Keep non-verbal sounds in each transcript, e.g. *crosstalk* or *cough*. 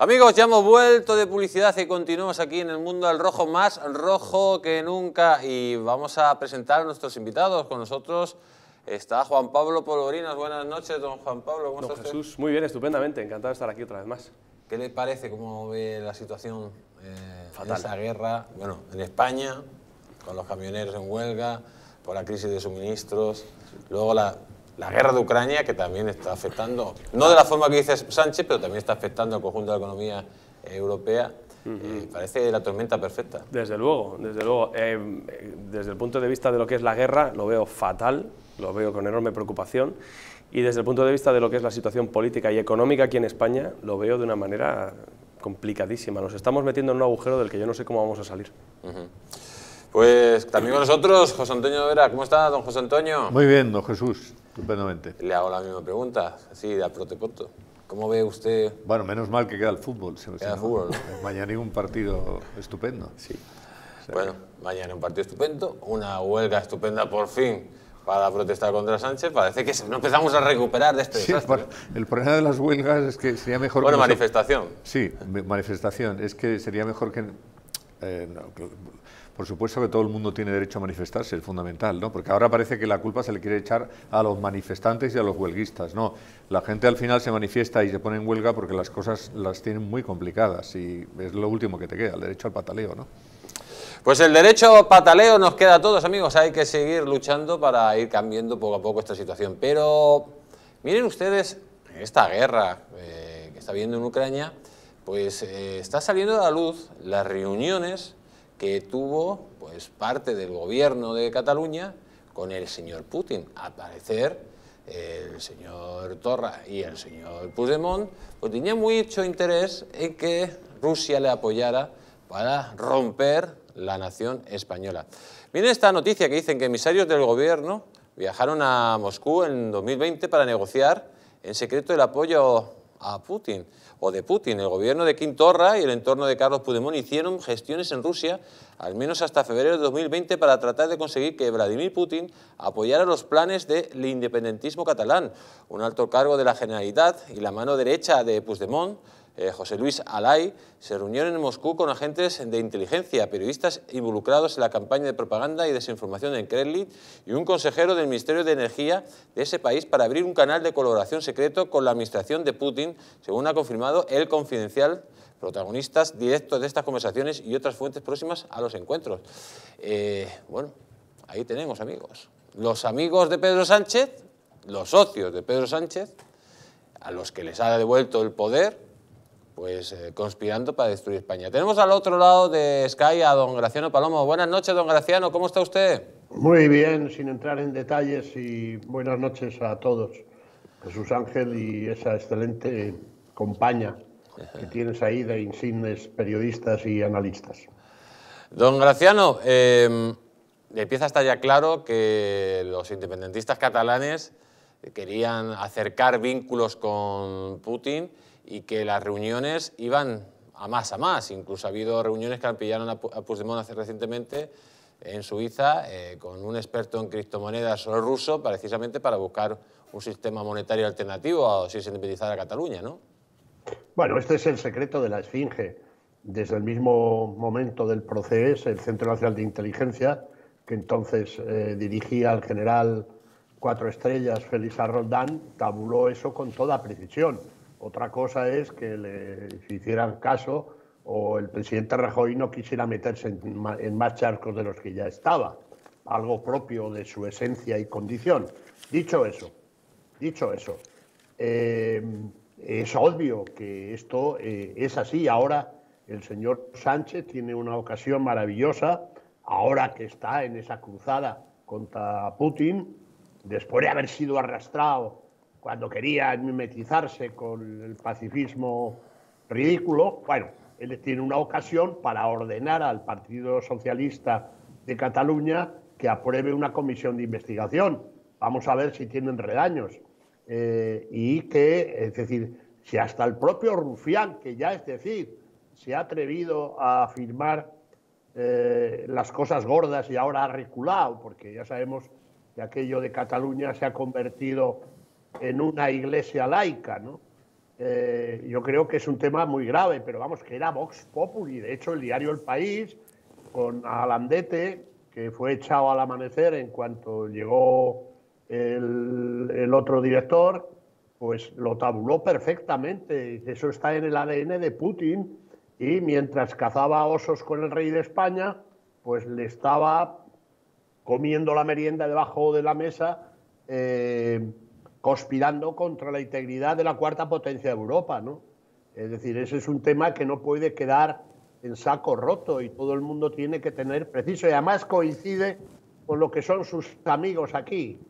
Amigos, ya hemos vuelto de publicidad y continuamos aquí en el mundo del rojo, más rojo que nunca. Y vamos a presentar a nuestros invitados. Con nosotros está Juan Pablo Polvorinas. Buenas noches, don Juan Pablo. ¿Cómo don Jesús, muy bien, estupendamente. Encantado de estar aquí otra vez más. ¿Qué le parece cómo ve la situación eh, esa guerra? Bueno, en España, con los camioneros en huelga, por la crisis de suministros, luego la la guerra de Ucrania, que también está afectando, no de la forma que dice Sánchez, pero también está afectando al conjunto de la economía europea. Eh, parece la tormenta perfecta. Desde luego, desde luego. Eh, desde el punto de vista de lo que es la guerra, lo veo fatal, lo veo con enorme preocupación. Y desde el punto de vista de lo que es la situación política y económica aquí en España, lo veo de una manera complicadísima. Nos estamos metiendo en un agujero del que yo no sé cómo vamos a salir. Pues también con nosotros, José Antonio Vera. ¿Cómo está, don José Antonio? Muy bien, don Jesús. Estupendamente. Le hago la misma pregunta, así, de a ¿Cómo ve usted? Bueno, menos mal que queda el fútbol. Se queda *laughs* Mañana un partido estupendo. Sí. bueno, mañana un partido estupendo, una huelga estupenda por fin para protestar contra Sánchez. Parece que no empezamos a recuperar de este sí, El problema de las huelgas es que sería mejor... Bueno, manifestación. Sí, manifestación. Es que sería mejor que... Eh, por supuesto que todo el mundo tiene derecho a manifestarse, es fundamental, ¿no? Porque ahora parece que la culpa se le quiere echar a los manifestantes y a los huelguistas, ¿no? La gente al final se manifiesta y se pone en huelga porque las cosas las tienen muy complicadas y es lo último que te queda, el derecho al pataleo, ¿no? Pues el derecho pataleo nos queda a todos, amigos. Hay que seguir luchando para ir cambiando poco a poco esta situación. Pero miren ustedes, esta guerra eh, que está habiendo en Ucrania, pues eh, está saliendo a la luz las reuniones que tuvo pues, parte del gobierno de Cataluña con el señor Putin. Al parecer, el señor Torra y el señor Puigdemont pues, tenían mucho interés en que Rusia le apoyara para romper la nación española. Viene esta noticia que dicen que emisarios del gobierno viajaron a Moscú en 2020 para negociar en secreto el apoyo a Putin o de Putin. El gobierno de Quintorra y el entorno de Carlos Puigdemont hicieron gestiones en Rusia, al menos hasta febrero de 2020, para tratar de conseguir que Vladimir Putin apoyara los planes del independentismo catalán. Un alto cargo de la Generalidad y la mano derecha de Puigdemont eh, José Luis Alay, se reunió en Moscú con agentes de inteligencia, periodistas involucrados en la campaña de propaganda y desinformación en Kremlin y un consejero del Ministerio de Energía de ese país para abrir un canal de colaboración secreto con la administración de Putin, según ha confirmado el confidencial protagonistas directos de estas conversaciones y otras fuentes próximas a los encuentros. Eh, bueno, ahí tenemos amigos. Los amigos de Pedro Sánchez, los socios de Pedro Sánchez, a los que les ha devuelto el poder, pues eh, conspirando para destruir España. Tenemos al otro lado de Sky a don Graciano Palomo. Buenas noches, don Graciano, ¿cómo está usted? Muy bien, sin entrar en detalles y buenas noches a todos. Jesús Ángel y esa excelente compañía que tienes ahí de insignes periodistas y analistas. Don Graciano, em, empieza a estar ya claro que los independentistas catalanes querían acercar vínculos con Putin y que las reuniones iban a más, a más. Incluso ha habido reuniones que han pillado a Puigdemont hace recientemente en Suiza eh, con un experto en criptomonedas ruso precisamente para buscar un sistema monetario alternativo a si se a Cataluña, ¿no? Bueno, este es el secreto de la Esfinge. Desde el mismo momento del proceso, el Centro Nacional de Inteligencia, que entonces eh, dirigía al general Cuatro Estrellas Félix Arroldán, tabuló eso con toda precisión otra cosa es que le hicieran caso o el presidente Rajoy no quisiera meterse en, más charcos de los que ya estaba, algo propio de su esencia y condición. Dicho eso, dicho eso, eh, es obvio que esto eh, es así. Ahora el señor Sánchez tiene una ocasión maravillosa, ahora que está en esa cruzada contra Putin, después de haber sido arrastrado cuando quería mimetizarse con el pacifismo ridículo, bueno, él tiene una ocasión para ordenar al Partido Socialista de Cataluña que apruebe una comisión de investigación. Vamos a ver si tienen redaños. Eh, y que, es decir, si hasta el propio Rufián, que ya es decir, se ha atrevido a afirmar eh, las cosas gordas y ahora ha reculado, porque ya sabemos que aquello de Cataluña se ha convertido en una iglesia laica, ¿no? Eh, yo creo que es un tema muy grave, pero vamos, que era Vox Populi. De hecho, el diario El País, con Alandete, que fue echado al amanecer en cuanto llegó el, otro director, pues lo tabuló perfectamente. Eso está en el ADN de Putin. Y mientras cazaba osos con el rey de España, pues le estaba comiendo la merienda debajo de la mesa. Eh, conspirando contra la integridad de la cuarta potencia de Europa, ¿no? Es decir, ese es un tema que no puede quedar en saco roto y todo el mundo tiene que tener preciso. Y además coincide con lo que son sus amigos aquí.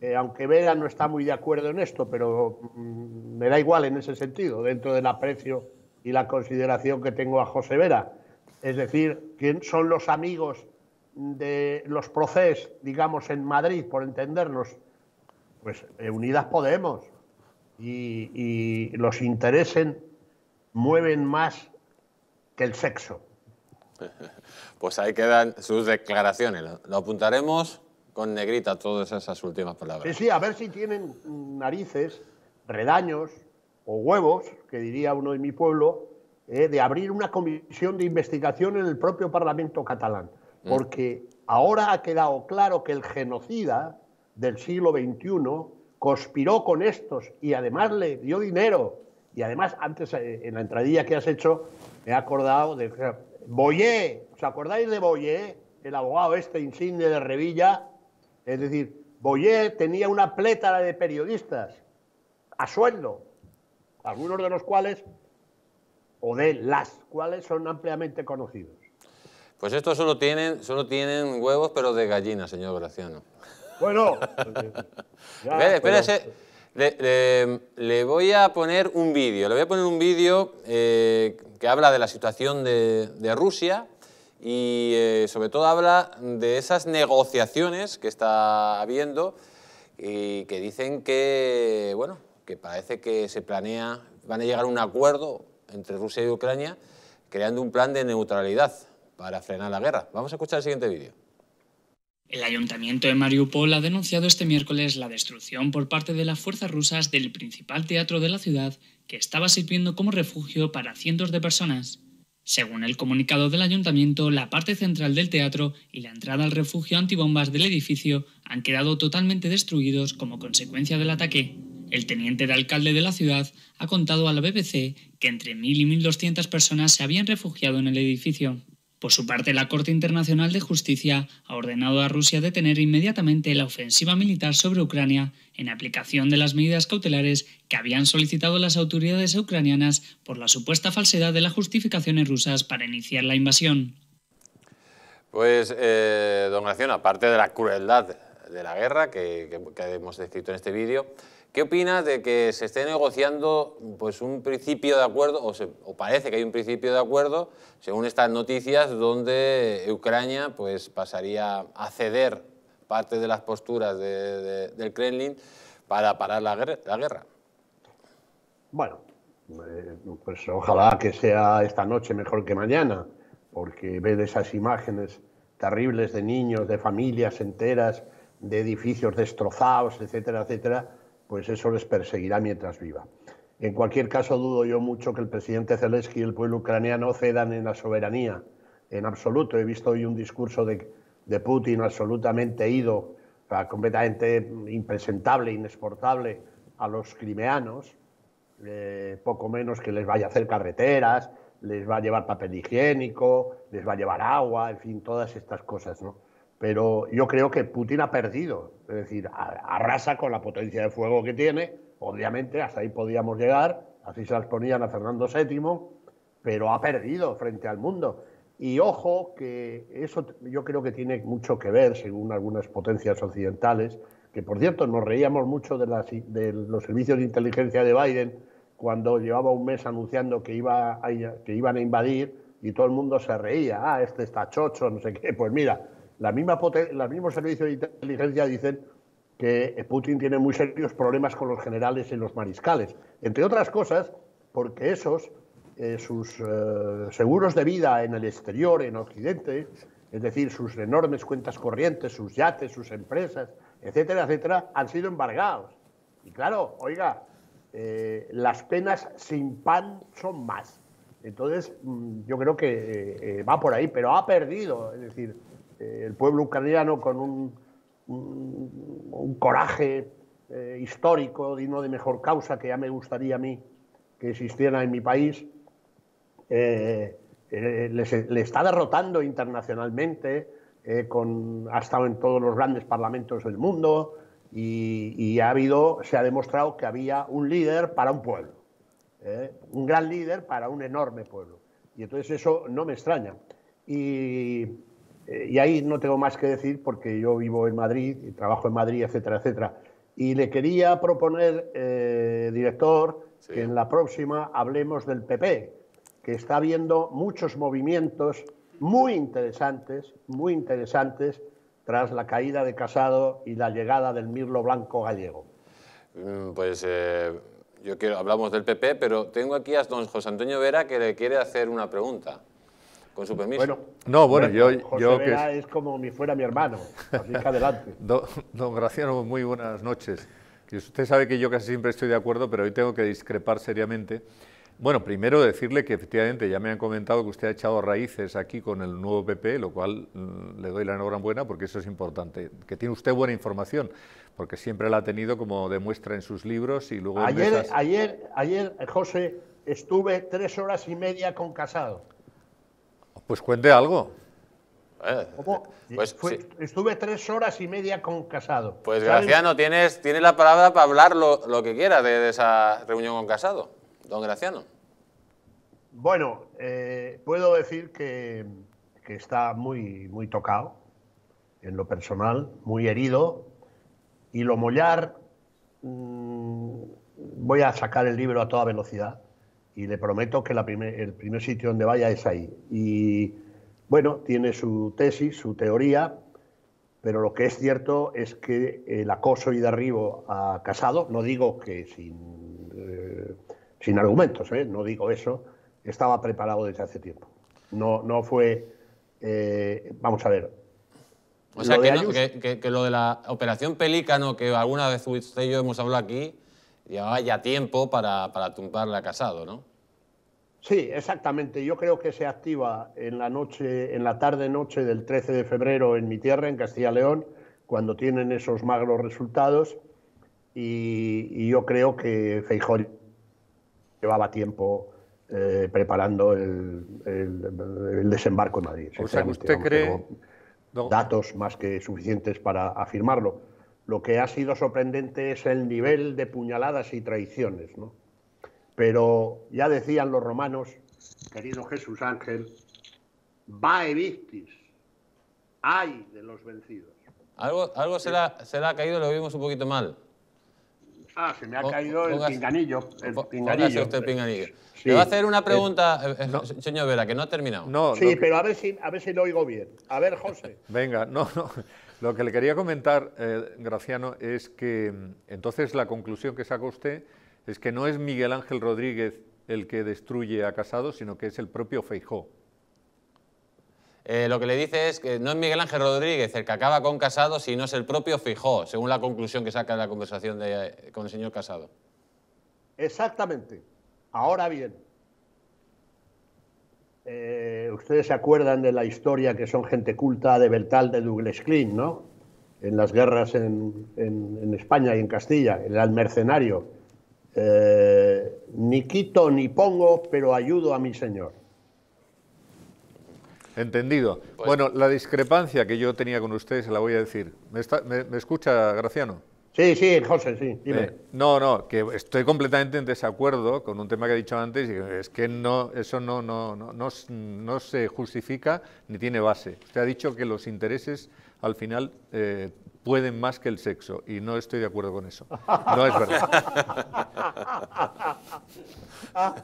Eh, aunque Vera no está muy de acuerdo en esto, pero mm, me da igual en ese sentido, dentro del aprecio y la consideración que tengo a José Vera. Es decir, ¿quién son los amigos de los procesos, digamos, en Madrid, por entendernos, pues eh, Unidas Podemos y, los intereses mueven más que el sexo. *laughs* Pues ahí quedan sus declaraciones. Lo apuntaremos con negrita todas esas últimas palabras. Sí, sí, a ver si tienen narices, redaños o huevos, que diría uno de mi pueblo, eh, de abrir una comisión de investigación en el propio Parlamento catalán. Mm. Porque ahora ha quedado claro que el genocida del siglo XXI conspiró con estos y además le dio dinero. Y además, antes eh, en la entradilla que has hecho, me he acordado de Boyer, ¿Os acordáis de Boyer? El abogado este insigne de Revilla. Es decir, Boyer tenía una plétara de periodistas a sueldo, algunos de los cuales, o de las cuales, son ampliamente conocidos. Pues estos solo tienen, solo tienen huevos, pero de gallina, señor Graciano. Bueno. *laughs* espérese. Le, voy a poner un vídeo. Le voy a poner un vídeo eh, que habla de la situación de, Rusia y eh, sobre todo habla de esas negociaciones que está habiendo y que dicen que, bueno, que parece que se planea, van a llegar a un acuerdo entre Rusia y Ucrania creando un plan de neutralidad para frenar la guerra. Vamos a escuchar el siguiente vídeo. El ayuntamiento de Mariupol ha denunciado este miércoles la destrucción por parte de las fuerzas rusas del principal teatro de la ciudad que estaba sirviendo como refugio para cientos de personas. Según el comunicado del ayuntamiento, la parte central del teatro y la entrada al refugio antibombas del edificio han quedado totalmente destruidos como consecuencia del ataque. El teniente de alcalde de la ciudad ha contado a la BBC que entre 1.000 y 1.200 personas se habían refugiado en el edificio. Por su parte, la Corte Internacional de Justicia ha ordenado a Rusia detener inmediatamente la ofensiva militar sobre Ucrania en aplicación de las medidas cautelares que habían solicitado las autoridades ucranianas por la supuesta falsedad de las justificaciones rusas para iniciar la invasión. Pues, eh, don aparte de la crueldad de la guerra que hemos descrito en este vídeo, ¿Qué opinas de que se esté negociando pues, un principio de acuerdo, o, parece que hay un principio de acuerdo, según estas noticias, donde Ucrania pues, pasaría a ceder parte de las posturas del Kremlin para parar la, guerra? Bueno, eh, pues ojalá que sea esta noche mejor que mañana, porque ver esas imágenes terribles de niños, de familias enteras, de edificios destrozados, etcétera, etcétera, pues eso les perseguirá mientras viva. En cualquier caso, dudo yo mucho que el presidente Zelensky y el pueblo ucraniano cedan en la soberanía, en absoluto. He visto hoy un discurso de, Putin absolutamente ido, completamente impresentable, inexportable a los crimeanos, eh, poco menos que les vaya a hacer carreteras, les va a llevar papel higiénico, les va a llevar agua, en fin, todas estas cosas, ¿no? pero yo creo que Putin ha perdido, es decir, arrasa con la potencia de fuego que tiene, obviamente hasta ahí podíamos llegar, así se las ponían a Fernando VII, pero ha perdido frente al mundo. Y ojo, que eso yo creo que tiene mucho que ver, según algunas potencias occidentales, que por cierto nos reíamos mucho de, los servicios de inteligencia de Biden cuando llevaba un mes anunciando que, iba que iban a invadir y todo el mundo se reía, ah, este está chocho, no sé qué, pues mira, la misma los mismos servicios de inteligencia dicen que Putin tiene muy serios problemas con los generales y los mariscales, entre otras cosas porque esos, eh, sus eh, seguros de vida en el exterior, en Occidente, es decir, sus enormes cuentas corrientes, sus yates, sus empresas, etcétera, etcétera, han sido embargados. Y claro, oiga, eh, las penas sin pan son más. Entonces, mm, yo creo que va por ahí, pero ha perdido, es decir, eh, el pueblo ucraniano con un, un, coraje eh, histórico digno de mejor causa que ya me gustaría a mí que existiera en mi país, eh, le está derrotando internacionalmente, con, ha estado en todos los grandes parlamentos del mundo y, y, ha habido, se ha demostrado que había un líder para un pueblo, un gran líder para un enorme pueblo. Y entonces eso no me extraña. Y eh, y ahí no tengo más que decir porque yo vivo en Madrid, y trabajo en Madrid, etcétera, etcétera. Y le quería proponer, eh, director, que en la próxima hablemos del PP, que está viendo muchos movimientos muy interesantes, muy interesantes, tras la caída de Casado y la llegada del Mirlo Blanco gallego. Mm, pues eh, yo quiero, hablamos del PP, pero tengo aquí a don José Antonio Vera que le quiere hacer una pregunta con su permiso. Bueno, no, bueno, yo, que es... como si fuera mi hermano, así que adelante. *laughs* don, Graciano, muy buenas noches. Usted sabe que yo casi siempre estoy de acuerdo, pero hoy tengo que discrepar seriamente. Bueno, primero decirle que efectivamente ya me han comentado que usted ha echado raíces aquí con el nuevo PP, lo cual mm, le doy la enhorabuena porque eso es importante. Que tiene usted buena información, porque siempre la ha tenido como demuestra en sus libros y luego... Ayer, ayer, ayer, José, estuve tres horas y media con Casado. Pues cuente algo. Eh, eh, pues, estuve tres horas y media con Casado. Pues Graciano, tienes, tienes la palabra para hablar lo, que quiera de, esa reunión con Casado, don Graciano. Bueno, eh, puedo decir que, está muy, muy tocado en lo personal, muy herido, y lo mollar, mm, voy a sacar el libro a toda velocidad, y le prometo que el primer sitio donde vaya es ahí. Y bueno, tiene su tesis, su teoría, pero lo que es cierto es que el acoso y derribo a Casado, no digo que sin, eh, sin argumentos, ¿eh? no digo eso, estaba preparado desde hace tiempo. No, no fue, eh, vamos a ver. O sea, que, lo de la operación Pelícano, que alguna vez usted y yo hemos hablado aquí, llevaba ya tiempo para, para tumbarle a Casado, ¿no? Sí, exactamente. Yo creo que se activa en la noche, en la tarde noche del 13 de febrero en mi tierra, en Castilla León, cuando tienen esos magros resultados. Y, yo creo que Feijóo llevaba tiempo eh, preparando el, desembarco en Madrid. O sea, usted cree datos más que suficientes para afirmarlo. Lo que ha sido sorprendente es el nivel de puñaladas y traiciones, ¿no? Pero ya decían los romanos, querido Jesús Ángel, vae victis, hay de los vencidos. Algo, algo se, le ha caído, lo vimos un poquito mal. Ah, se me ha caído el pinganillo. Usted Le voy a hacer una eh, pregunta, eh, eh, señor Vera, que no ha terminado. No, sí, pero a ver, si, a ver si lo oigo bien. A ver, José. *laughs* Venga, no, no. Lo que le quería comentar, Graciano, es que mm, entonces la conclusión que saca usted es que no es Miguel Ángel Rodríguez el que destruye a Casado, sino que es el propio Feijó. Eh, lo que le dice es que no es Miguel Ángel Rodríguez el que acaba con Casado, sino es el propio Feijó, según la conclusión que saca de la conversación eh, con el señor Casado. Exactamente. Ahora bien, eh, ustedes se acuerdan de la historia que son gente culta de Bertal de Douglas Klein, ¿no? En las guerras en, España y en Castilla, el mercenario eh, ni quito ni pongo, pero ayudo a mi Señor. Entendido. Pues- bueno, la discrepancia que yo tenía con usted se la voy a decir. ¿Me, escucha, Graciano? Sí, sí, José, sí. Dime. Eh, no, no, que estoy completamente en desacuerdo con un tema que he dicho antes, y es que no, eso no, no, no, no, se justifica ni tiene base. Usted ha dicho que los intereses al final eh, pueden más que el sexo y no estoy de acuerdo con eso. No es verdad. Ah,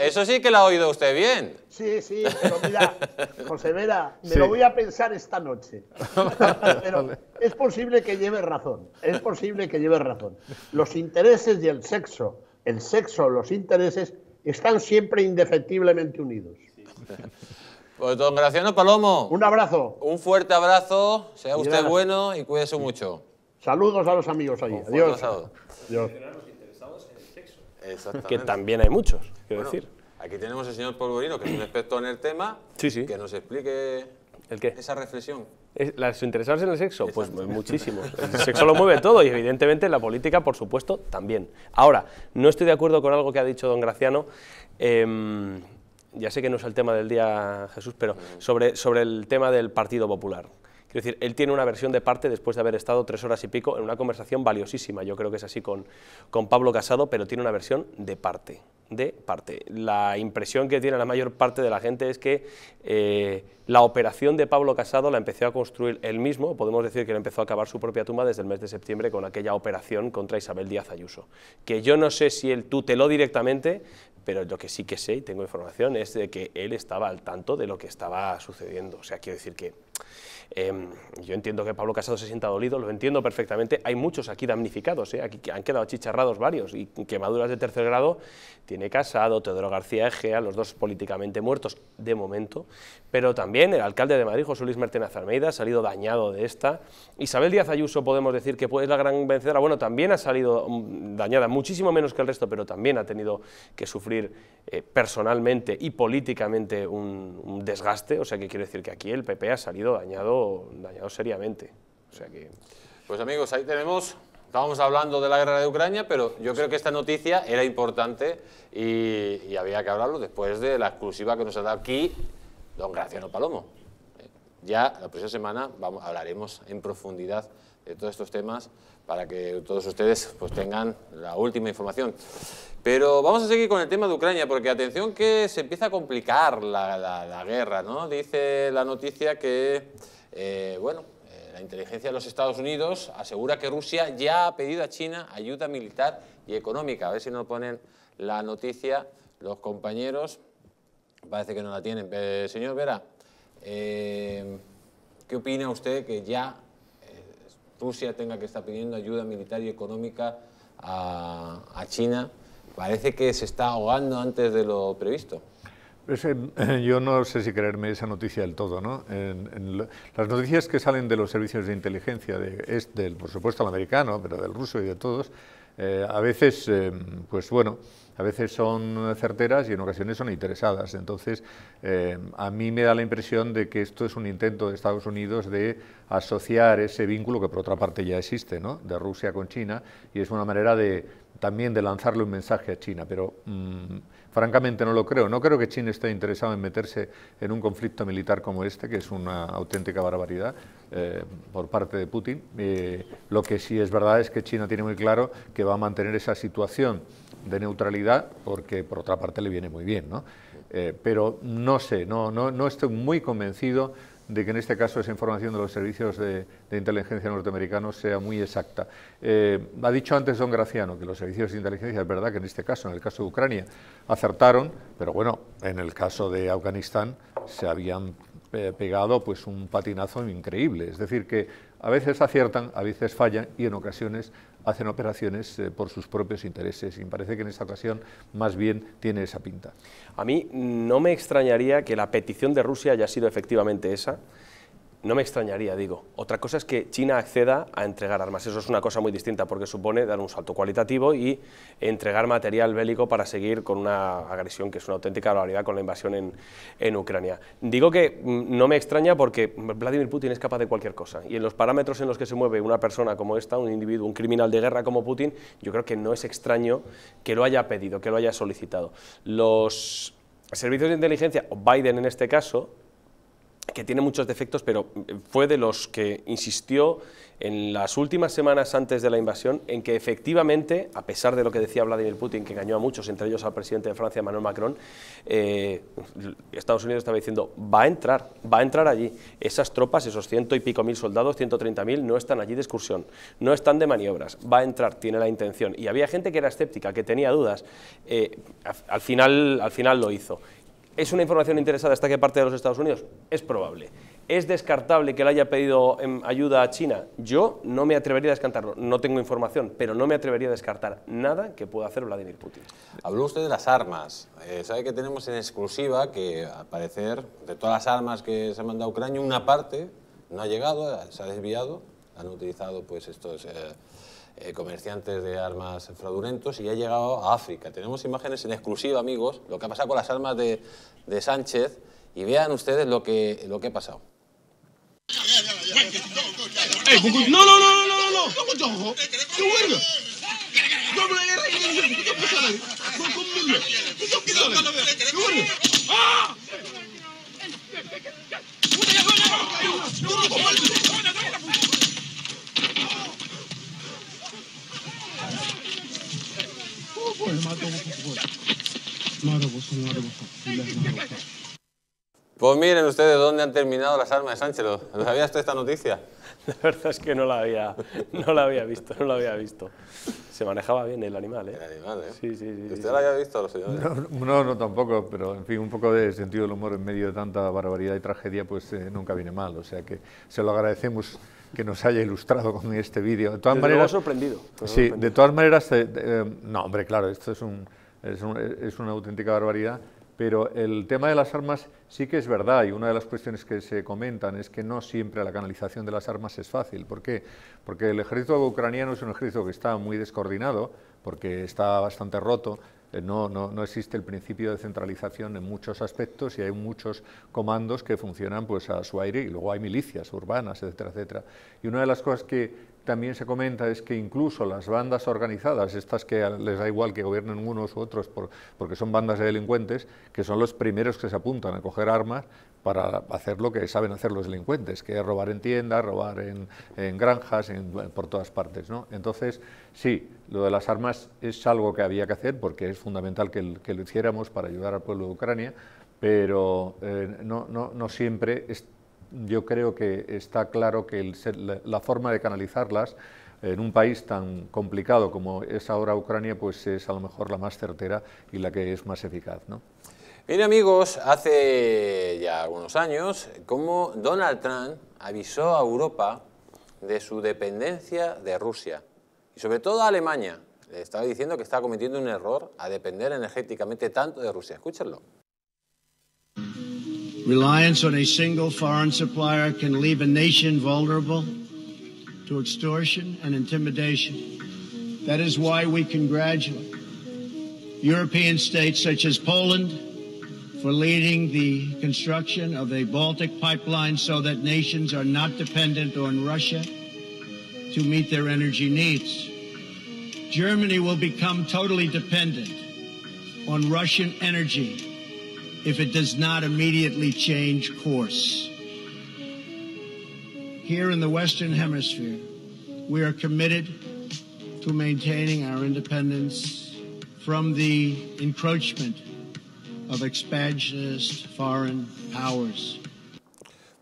eso, sí que lo ha oído usted bien. Sí, sí, pero mira, José Vera, me lo voy a pensar esta noche. pero es posible que lleve razón, es posible que lleve razón. Los intereses y el sexo, el sexo, los intereses, están siempre indefectiblemente unidos. Pues don Graciano Palomo. Un abrazo. Un fuerte abrazo. Sea usted bueno y cuídese mucho. Saludos a los amigos allí. Adiós. Que también hay muchos, quiero decir. Aquí tenemos al señor Polvorino, que es un experto en el tema, que nos explique ¿El qué? esa reflexión. ¿Las interesados en el sexo? Pues muchísimo. El sexo lo mueve todo y evidentemente la política, por supuesto, también. Ahora, no estoy de acuerdo con algo que ha dicho don Graciano. Em, ya sé que no es el tema del día, Jesús, pero sobre, sobre el tema del Partido Popular. Quiero decir, él tiene una versión de parte después de haber estado tres horas y pico en una conversación valiosísima, yo creo que es así con, con Pablo Casado, pero tiene una versión de parte, de parte. La impresión que tiene la mayor parte de la gente es que eh, la operación de Pablo Casado la empezó a construir él mismo, podemos decir que él empezó a acabar su propia tumba desde el mes de septiembre con aquella operación contra Isabel Díaz Ayuso, que yo no sé si él tuteló directamente, pero lo que sí que sé y tengo información es de que él estaba al tanto de lo que estaba sucediendo. O sea, quiero decir que Em, yo entiendo que Pablo Casado se sienta dolido, lo entiendo perfectamente. Hay muchos aquí damnificados, ¿eh? aquí han quedado chicharrados varios y quemaduras de tercer grado. Tiene Casado, Teodoro García Egea, los dos políticamente muertos de momento. Pero también el alcalde de Madrid, José Luis Martínez Almeida, ha salido dañado de esta. Isabel Díaz Ayuso, podemos decir que es la gran vencedora. Bueno, también ha salido mm, dañada, muchísimo menos que el resto, pero también ha tenido que sufrir eh, personalmente y políticamente un desgaste. O sea que quiero decir que aquí el PP ha salido dañado dañado, seriamente. O sea que... Pues amigos, ahí tenemos estábamos hablando de la guerra de Ucrania, pero yo creo que esta noticia era importante y, había que hablarlo después de la exclusiva que nos ha dado aquí don Graciano Palomo. Ya la próxima semana vamos, hablaremos en profundidad de todos estos temas para que todos ustedes pues, tengan la última información. Pero vamos a seguir con el tema de Ucrania, porque atención que se empieza a complicar la, la guerra, ¿no? Dice la noticia que eh, bueno, eh, la inteligencia de los Estados Unidos asegura que Rusia ya ha pedido a China ayuda militar y económica. A ver si nos ponen la noticia los compañeros. Parece que no la tienen. Eh, señor Vera, ¿qué opina usted que ya Rusia tenga que estar pidiendo ayuda militar y económica a China? Parece que se está ahogando antes de lo previsto. *laughs* yo no sé si creerme esa noticia del todo. ¿no? En, las noticias que salen de los servicios de inteligencia, de, del, por supuesto, el americano, pero del ruso y de todos, eh, a veces, eh, pues bueno, a veces son certeras y en ocasiones son interesadas. Entonces, eh, a mí me da la impresión de que esto es un intento de Estados Unidos de asociar ese vínculo que por otra parte ya existe, ¿no? de Rusia con China, y es una manera de también de lanzarle un mensaje a China, pero mm, francamente no lo creo. No creo que China esté interesado en meterse en un conflicto militar como este, que es una auténtica barbaridad eh, por parte de Putin. Eh, lo que sí es verdad es que China tiene muy claro que va a mantener esa situación de neutralidad, porque por otra parte le viene muy bien, ¿no? Eh, pero no sé, no, no, no estoy muy convencido de que en este caso esa información de los servicios de, inteligencia norteamericanos sea muy exacta. Eh, ha dicho antes don Graciano que los servicios de inteligencia, es verdad que en este caso, en el caso de Ucrania, acertaron, pero bueno, en el caso de Afganistán se habían eh, pegado pues un patinazo increíble. Es decir, que a veces aciertan, a veces fallan y en ocasiones hacen operaciones eh, por sus propios intereses y me parece que en esta ocasión más bien tiene esa pinta. A mí no me extrañaría que la petición de Rusia haya sido efectivamente esa, no me extrañaría, digo. Otra cosa es que China acceda a entregar armas. Eso es una cosa muy distinta porque supone dar un salto cualitativo y entregar material bélico para seguir con una agresión que es una auténtica barbaridad con la invasión en, en Ucrania. Digo que mm, no me extraña porque Vladimir Putin es capaz de cualquier cosa. Y en los parámetros en los que se mueve una persona como esta, un individuo, un criminal de guerra como Putin, yo creo que no es extraño que lo haya pedido, que lo haya solicitado. Los servicios de inteligencia, o Biden en este caso, que tiene muchos defectos, pero eh, fue de los que insistió en las últimas semanas antes de la invasión en que efectivamente, a pesar de lo que decía Vladimir Putin, que engañó a muchos, entre ellos al presidente de Francia, Emmanuel Macron, eh, Estados Unidos estaba diciendo, va a entrar, va a entrar allí. Esas tropas, esos ciento y pico mil soldados, 130 mil, no están allí de excursión, no están de maniobras, va a entrar, tiene la intención. Y había gente que era escéptica, que tenía dudas, eh, al, final, al final lo hizo. ¿Es una información interesada hasta qué parte de los Estados Unidos? Es probable. ¿Es descartable que le haya pedido em, ayuda a China? Yo no me atrevería a descartarlo, no tengo información, pero no me atrevería a descartar nada que pueda hacer Vladimir Putin. Habló usted de las armas. Eh, sabe que tenemos en exclusiva que, al parecer, de todas las armas que se han mandado a Ucrania, una parte no ha llegado, se ha desviado, han utilizado pues estos... Eh, eh, comerciantes de armas fraudulentos y ha llegado a África. Tenemos imágenes en exclusiva, amigos, lo que ha pasado con las armas de, Sánchez y vean ustedes lo que, lo que ha pasado. Eh, no, no, no, no, no, no. Pues miren ustedes dónde han terminado las armas de Sánchez. ¿Lo sabías esta noticia? *laughs* La verdad es que no la había, no la había visto, no la había visto. Se manejaba bien el animal, ¿eh? El animal, ¿eh? Sí, sí, sí. ¿Usted la había visto, los señores? No, no, tampoco, pero en fin, un poco de sentido del humor en medio de tanta barbaridad y tragedia, pues eh, nunca viene mal. O sea que se lo agradecemos que nos haya ilustrado con este vídeo. De todas sorprendido. Sí, de todas maneras, eh, eh, no, hombre, claro, esto es, es, es, una auténtica barbaridad, pero el tema de las armas sí que es verdad y una de las cuestiones que se comentan es que no siempre la canalización de las armas es fácil. ¿Por qué? Porque el ejército ucraniano es un ejército que está muy descoordinado, porque está bastante roto, eh, no, no, existe el principio de centralización en muchos aspectos y hay muchos comandos que funcionan pues, a su aire y luego hay milicias urbanas, etcétera, etcétera. Y una de las cosas que también se comenta es que incluso las bandas organizadas, estas que les da igual que gobiernen unos u otros porque son bandas de delincuentes, que son los primeros que se apuntan a coger armas para hacer lo que saben hacer los delincuentes, que es robar en tiendas, robar en, granjas, por todas partes. Entonces, sí, lo de las armas es algo que había que hacer porque es fundamental que, lo hiciéramos para ayudar al pueblo de Ucrania, pero eh, no, no siempre... Es, yo creo que está claro que la forma de canalizarlas en un país tan complicado como es ahora Ucrania, pues es a lo mejor la más certera y la que es más eficaz. ¿no? Bien amigos, hace ya algunos años, como Donald Trump avisó a Europa de su dependencia de Rusia y sobre todo a Alemania, le estaba diciendo que estaba cometiendo un error a depender energéticamente tanto de Rusia. Escúchenlo. Reliance on a single foreign supplier can leave a nation vulnerable to extortion and intimidation. That is why we congratulate European states such as Poland for leading the construction of a Baltic pipeline so that nations are not dependent on Russia to meet their energy needs. Germany will become totally dependent on Russian energy if it does not immediately change course. Here in the Western Hemisphere, we are committed to maintaining our independence from the encroachment of expansionist foreign powers.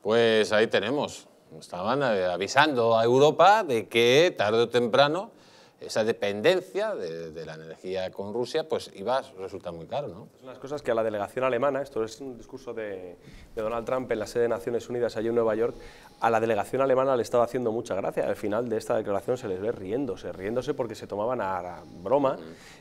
Pues ahí tenemos. Estaban eh, avisando a Europa de que tarde o temprano esa dependencia de, la energía con Rusia, pues iba resulta muy caro. ¿no? Son las cosas que a la delegación alemana, esto es un discurso de, Donald Trump en la sede de Naciones Unidas allí en Nueva York, a la delegación alemana le estaba haciendo mucha gracia. Al final de esta declaración se les ve riéndose, riéndose porque se tomaban a broma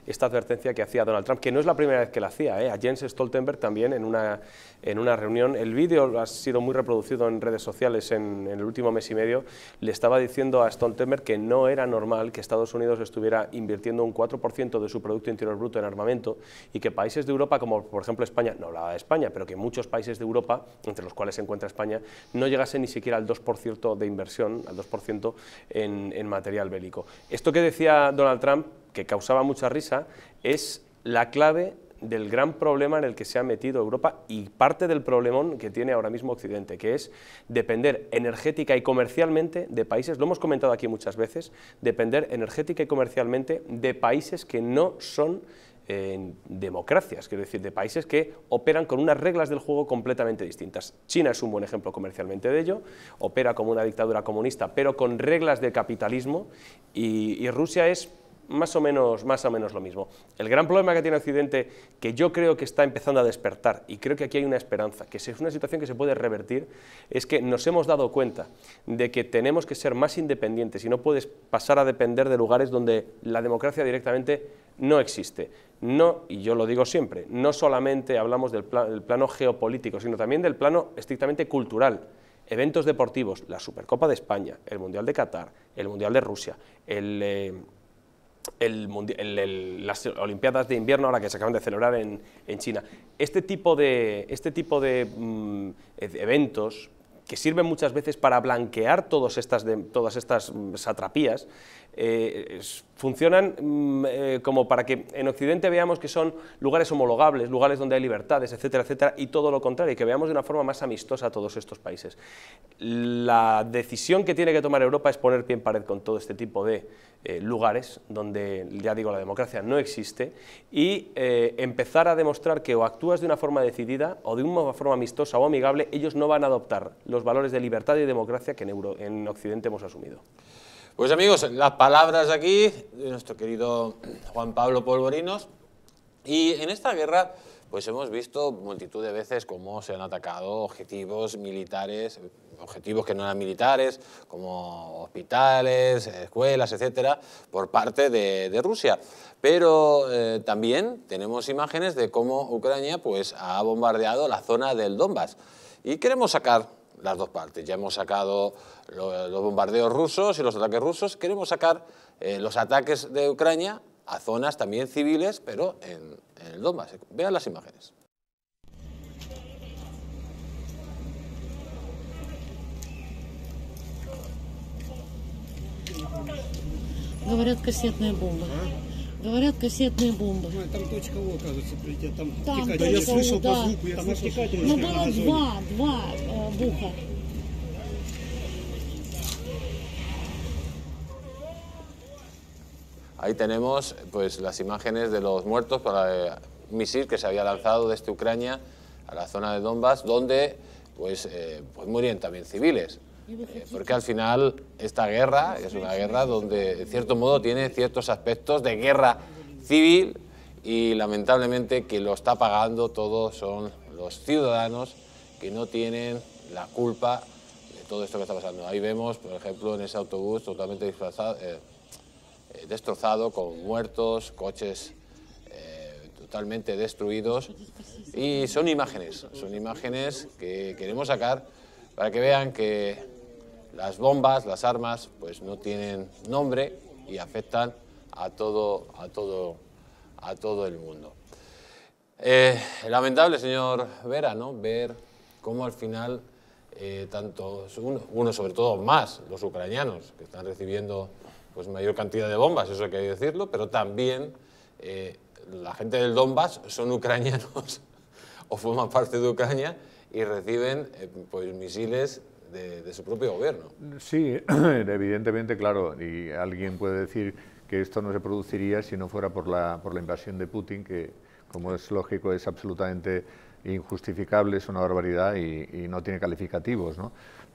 esta advertencia que hacía Donald Trump, que no es la primera vez que la hacía. ¿eh? A Jens Stoltenberg también en una, en una reunión, el vídeo ha sido muy reproducido en redes sociales en el último mes y medio, le estaba diciendo a Stoltenberg que no era normal que Estados Unidos estuviera invirtiendo un 4% de su Producto Interior Bruto en armamento y que países de Europa, como por ejemplo España, no hablaba de España, pero que muchos países de Europa, entre los cuales se encuentra España, no llegase ni siquiera al 2% de inversión, al 2% en material bélico. Esto que decía Donald Trump, que causaba mucha risa, es la clave del gran problema en el que se ha metido Europa y parte del problemón que tiene ahora mismo Occidente, que es depender energética y comercialmente de países, lo hemos comentado aquí muchas veces, depender energética y comercialmente de países que no son eh, democracias, quiero decir, de países que operan con unas reglas del juego completamente distintas. China es un buen ejemplo comercialmente de ello, opera como una dictadura comunista, pero con reglas de capitalismo, y Rusia es más o menos, más o menos lo mismo. El gran problema que tiene Occidente, que yo creo que está empezando a despertar, y creo que aquí hay una esperanza, que es una situación que se puede revertir, es que nos hemos dado cuenta de que tenemos que ser más independientes y no puedes pasar a depender de lugares donde la democracia directamente no existe. No, y yo lo digo siempre, no solamente hablamos del, plano geopolítico, sino también del plano estrictamente cultural eventos deportivos, la Supercopa de España, el Mundial de Qatar, el Mundial de Rusia, el, eh, las Olimpiadas de invierno ahora que se acaban de celebrar en, China. Este tipo de, este tipo de mm, e-, eventos que sirven muchas veces para blanquear todas estas, todas mm, estas satrapías, eh, funcionan mm, eh, como para que en Occidente veamos que son lugares homologables, lugares donde hay libertades, etcétera, etcétera, y todo lo contrario, y que veamos de una forma más amistosa a todos estos países. La decisión que tiene que tomar Europa es poner pie en pared con todo este tipo de eh, lugares donde, ya digo, la democracia no existe, y empezar a demostrar que o actúas de una forma decidida o de una forma amistosa o amigable, ellos no van a adoptar los valores de libertad y democracia que en Occidente hemos asumido. Pues amigos, las palabras aquí de nuestro querido Juan Pablo Polvorinos. Y en esta guerra pues hemos visto multitud de veces cómo se han atacado objetivos militares, objetivos que no eran militares, como hospitales, escuelas, etcétera, por parte de, Rusia. Pero eh, también tenemos imágenes de cómo Ucrania pues, ha bombardeado la zona del Donbass. Y queremos sacar las dos partes. Ya hemos sacado los, bombardeos rusos y los ataques rusos. Queremos sacar eh, los ataques de Ucrania a zonas también civiles, pero en, el Donbass. Vean las imágenes. Dicen que э, Ahí tenemos pues, las imágenes de los muertos para el eh, misil que se había lanzado desde Ucrania a la zona de Donbass, donde pues, eh, pues, murieron también civiles. Eh, porque al final esta guerra es una guerra donde, en cierto modo, tiene ciertos aspectos de guerra civil y lamentablemente que lo está pagando todos son los ciudadanos que no tienen la culpa de todo esto que está pasando. Ahí vemos, por ejemplo, en ese autobús totalmente eh, eh, destrozado, con muertos, coches totalmente destruidos. Y son imágenes, son imágenes que queremos sacar para que vean que las bombas, las armas, pues no tienen nombre y afectan a todo, a todo, a todo el mundo. Eh, lamentable, señor Vera, ¿no? ver cómo al final eh, tanto, uno, sobre todo más, los ucranianos, que están recibiendo pues, mayor cantidad de bombas, eso hay que decirlo, pero también eh, la gente del Donbass son ucranianos *laughs* o forman parte de Ucrania y reciben pues, misiles de, su propio gobierno. Sí, *clears throat* evidentemente, claro, y alguien puede decir que esto no se produciría si no fuera por la, invasión de Putin, que como es lógico es absolutamente injustificable, es una barbaridad y, no tiene calificativos.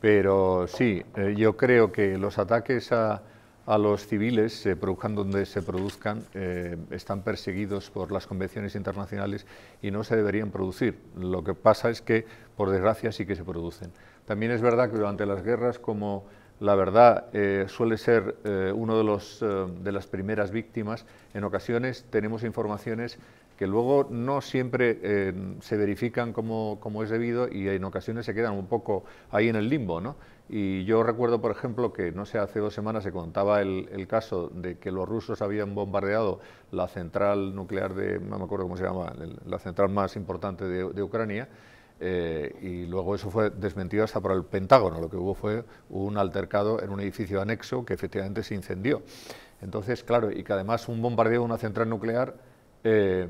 Pero sí, eh, yo creo que los ataques a, los civiles, se produzcan donde se produzcan, eh, están perseguidos por las convenciones internacionales y no se deberían producir. Lo que pasa es que, por desgracia, sí que se producen. También es verdad que durante las guerras, como la verdad eh, suele ser una eh, uno de, los, eh, de las primeras víctimas, en ocasiones tenemos informaciones que luego no siempre se verifican como, es debido y en ocasiones se quedan un poco ahí en el limbo. ¿no? Y yo recuerdo, por ejemplo, que no sé, hace dos semanas se contaba el, caso de que los rusos habían bombardeado la central nuclear de, no me acuerdo cómo se llama, la central más importante de Ucrania, eh, y luego eso fue desmentido hasta por el Pentágono. Lo que hubo fue un altercado en un edificio anexo que efectivamente se incendió. Entonces, claro, y que además un bombardeo de una central nuclear, eh,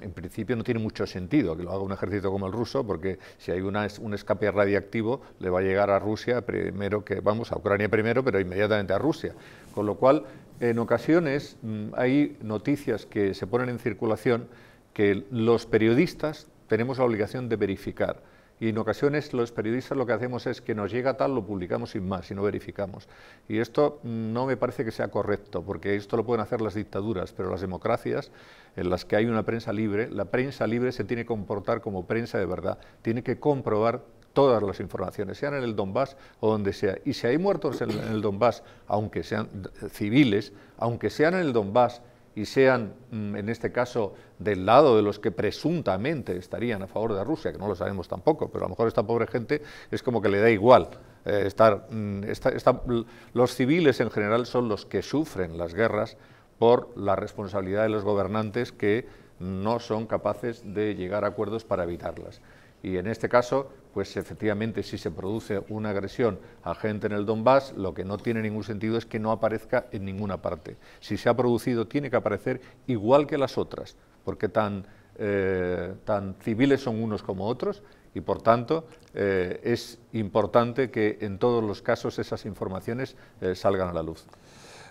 en principio no tiene mucho sentido que lo haga un ejército como el ruso, porque si hay una, un escape radiactivo, le va a llegar a Rusia primero que, vamos, a Ucrania primero, pero inmediatamente a Rusia. Con lo cual, en ocasiones mm, hay noticias que se ponen en circulación que los periodistas tenemos la obligación de verificar. Y en ocasiones los periodistas lo que hacemos es que nos llega tal, lo publicamos sin más y no verificamos. Y esto no me parece que sea correcto, porque esto lo pueden hacer las dictaduras, pero las democracias en las que hay una prensa libre, la prensa libre se tiene que comportar como prensa de verdad, tiene que comprobar todas las informaciones, sean en el Donbass o donde sea. Y si hay muertos en, el Donbass, aunque sean civiles, aunque sean en el Donbass y sean, mm, en este caso, del lado de los que presuntamente estarían a favor de Rusia, que no lo sabemos tampoco, pero a lo mejor esta pobre gente es como que le da igual. Eh, estar, mm, los civiles en general son los que sufren las guerras por la responsabilidad de los gobernantes que no son capaces de llegar a acuerdos para evitarlas. Y en este caso, pues efectivamente, si se produce una agresión a gente en el Donbass, lo que no tiene ningún sentido es que no aparezca en ninguna parte. Si se ha producido, tiene que aparecer igual que las otras, porque tan, eh, tan civiles son unos como otros, y por tanto eh, es importante que en todos los casos esas informaciones eh, salgan a la luz.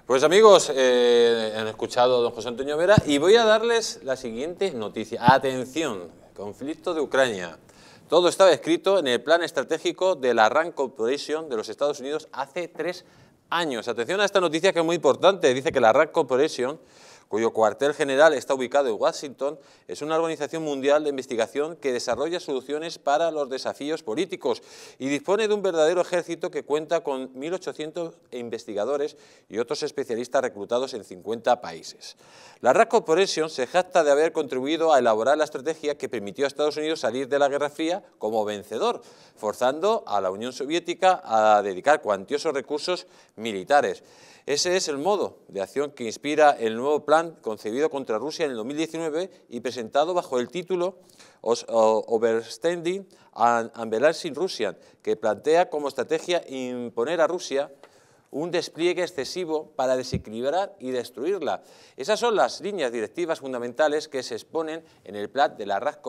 Pues amigos, han escuchado a don José Antonio Vera y voy a darles la siguiente noticia. Atención, conflicto de Ucrania. Todo estaba escrito en el plan estratégico de la RAND Corporation de los Estados Unidos hace tres años. Atención a esta noticia que es muy importante. Dice que la RAND Corporation cuyo cuartel general está ubicado en Washington, es una organización mundial de investigación que desarrolla soluciones para los desafíos políticos y dispone de un verdadero ejército que cuenta con 1.800 investigadores y otros especialistas reclutados en 50 países. La RAC Corporation se jacta de haber contribuido a elaborar la estrategia que permitió a Estados Unidos salir de la Guerra Fría como vencedor, forzando a la Unión Soviética a dedicar cuantiosos recursos militares. Ese es el modo de acción que inspira el nuevo plan concebido contra Rusia en el 2019 y presentado bajo el título Overstanding and Russia, que plantea como estrategia imponer a Rusia un despliegue excesivo para desequilibrar y destruirla. Esas son las líneas directivas fundamentales que se exponen en el plan de la RAC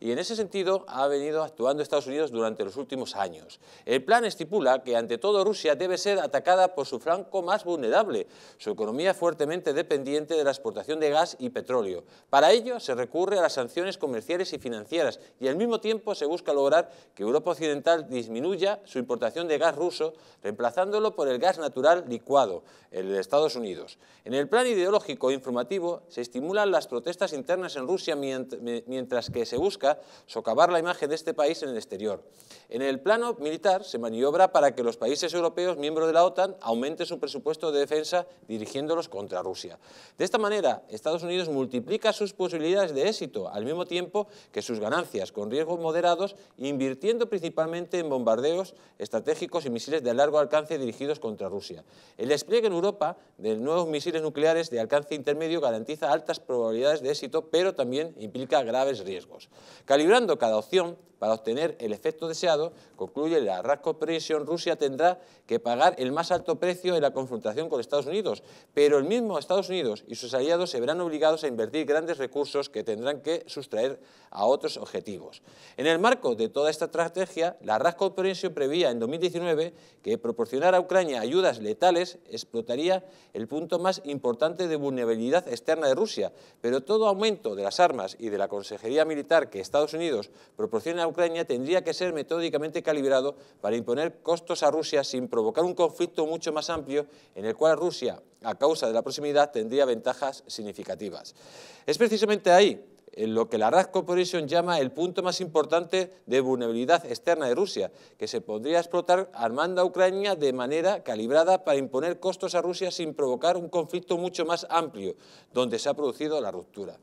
y en ese sentido ha venido actuando Estados Unidos durante los últimos años. El plan estipula que ante todo Rusia debe ser atacada por su flanco más vulnerable, su economía fuertemente dependiente de la exportación de gas y petróleo. Para ello se recurre a las sanciones comerciales y financieras y al mismo tiempo se busca lograr que Europa Occidental disminuya su importación de gas ruso, reemplazándolo por el gas natural licuado, el de Estados Unidos. En el plan ideológico e informativo se estimulan las protestas internas en Rusia mientras que se busca socavar la imagen de este país en el exterior. En el plano militar se maniobra para que los países europeos miembros de la OTAN aumenten su presupuesto de defensa dirigiéndolos contra Rusia. De esta manera, Estados Unidos multiplica sus posibilidades de éxito al mismo tiempo que sus ganancias con riesgos moderados, invirtiendo principalmente en bombardeos estratégicos y misiles de largo alcance dirigidos contra Rusia. El despliegue en Europa de nuevos misiles nucleares de alcance intermedio garantiza altas probabilidades de éxito, pero también implica graves riesgos. Calibrando cada opción para obtener el efecto deseado, concluye la Rasco Precision, Rusia tendrá que pagar el más alto precio en la confrontación con Estados Unidos, pero el mismo Estados Unidos y sus aliados se verán obligados a invertir grandes recursos que tendrán que sustraer a otros objetivos. En el marco de toda esta estrategia, la Rasco prevía en 2019 que proporcionara Ucrania ayudas letales explotaría el punto más importante de vulnerabilidad externa de Rusia, pero todo aumento de las armas y de la consejería militar que Estados Unidos proporciona a Ucrania tendría que ser metódicamente calibrado para imponer costos a Rusia sin provocar un conflicto mucho más amplio en el cual Rusia, a causa de la proximidad, tendría ventajas significativas. Es precisamente ahí en eh, lo que la RAS Corporation llama el punto más importante de vulnerabilidad externa de Rusia, que se podría explotar armando a Ucrania de manera calibrada para imponer costos a Rusia sin provocar un conflicto mucho más amplio, donde se ha producido la ruptura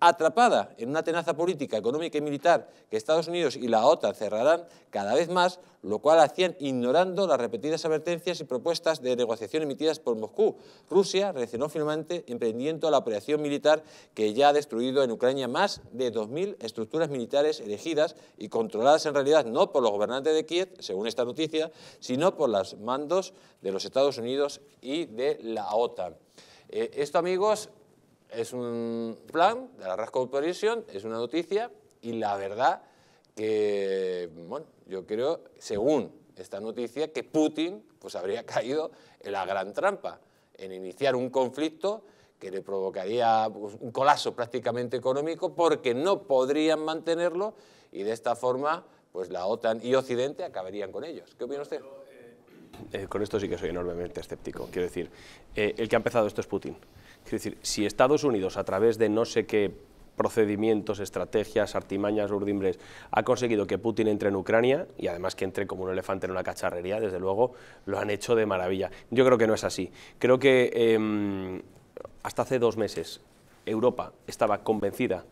atrapada en una tenaza política, económica y militar que Estados Unidos y la OTAN cerrarán cada vez más, lo cual hacían ignorando las repetidas advertencias y propuestas de negociación emitidas por Moscú. Rusia reaccionó firmemente emprendiendo la operación militar que ya ha destruido en Ucrania más de 2.000 estructuras militares elegidas y controladas en realidad no por los gobernantes de Kiev, según esta noticia, sino por los mandos de los Estados Unidos y de la OTAN. Eh, esto, amigos, es un plan de la Rascoporición, es una noticia y la verdad que, bueno, yo creo, según esta noticia, que Putin pues habría *laughs* caído en la gran trampa, en iniciar un conflicto que le provocaría pues, un colapso prácticamente económico porque no podrían mantenerlo y de esta forma pues la OTAN y Occidente acabarían con ellos. ¿Qué opina usted? Eh, con esto sí que soy enormemente escéptico. Quiero decir, eh, el que ha empezado esto es Putin. Es decir, si Estados Unidos, a través de no sé qué procedimientos, estrategias, artimañas, urdimbres, ha conseguido que Putin entre en Ucrania y además que entre como un elefante en una cacharrería, desde luego lo han hecho de maravilla. Yo creo que no es así. Creo que em, hasta hace dos meses Europa estaba convencida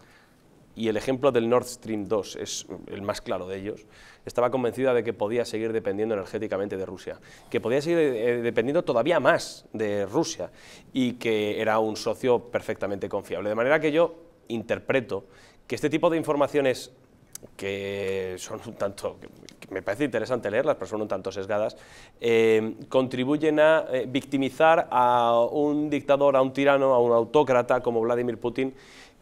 y el ejemplo del Nord Stream 2 es mm, el más claro de ellos, estaba convencida de que podía seguir dependiendo energéticamente de Rusia, que podía seguir eh, dependiendo todavía más de Rusia y que era un socio perfectamente confiable. De manera que yo interpreto que este tipo de informaciones que son un tanto, me parece interesante leerlas, pero son un tanto sesgadas, eh, contribuyen a eh, victimizar a un dictador, a un tirano, a un autócrata como Vladimir Putin,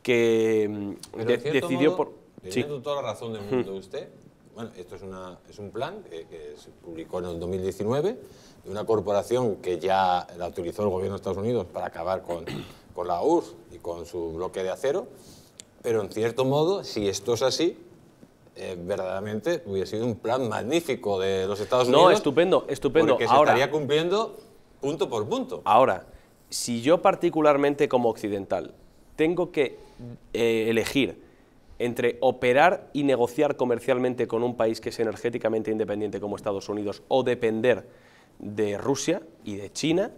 que mm, decidió por... Teniendo toda la razón del hmm. mundo de usted, bueno, esto es, una, es un plan que, se publicó en el 2019 de una corporación que ya la utilizó el gobierno de Estados Unidos para acabar con, *clears throat* la URSS y con su bloque de acero, pero en cierto modo, si esto es así, eh, verdaderamente hubiera sido un plan magnífico de los Estados Unidos. No, estupendo, estupendo. Porque se Ahora, estaría cumpliendo punto por punto. Ahora, si yo particularmente como occidental tengo que eh, elegir entre operar y negociar comercialmente con un país que es energéticamente independiente como Estados Unidos o depender de Rusia y de China,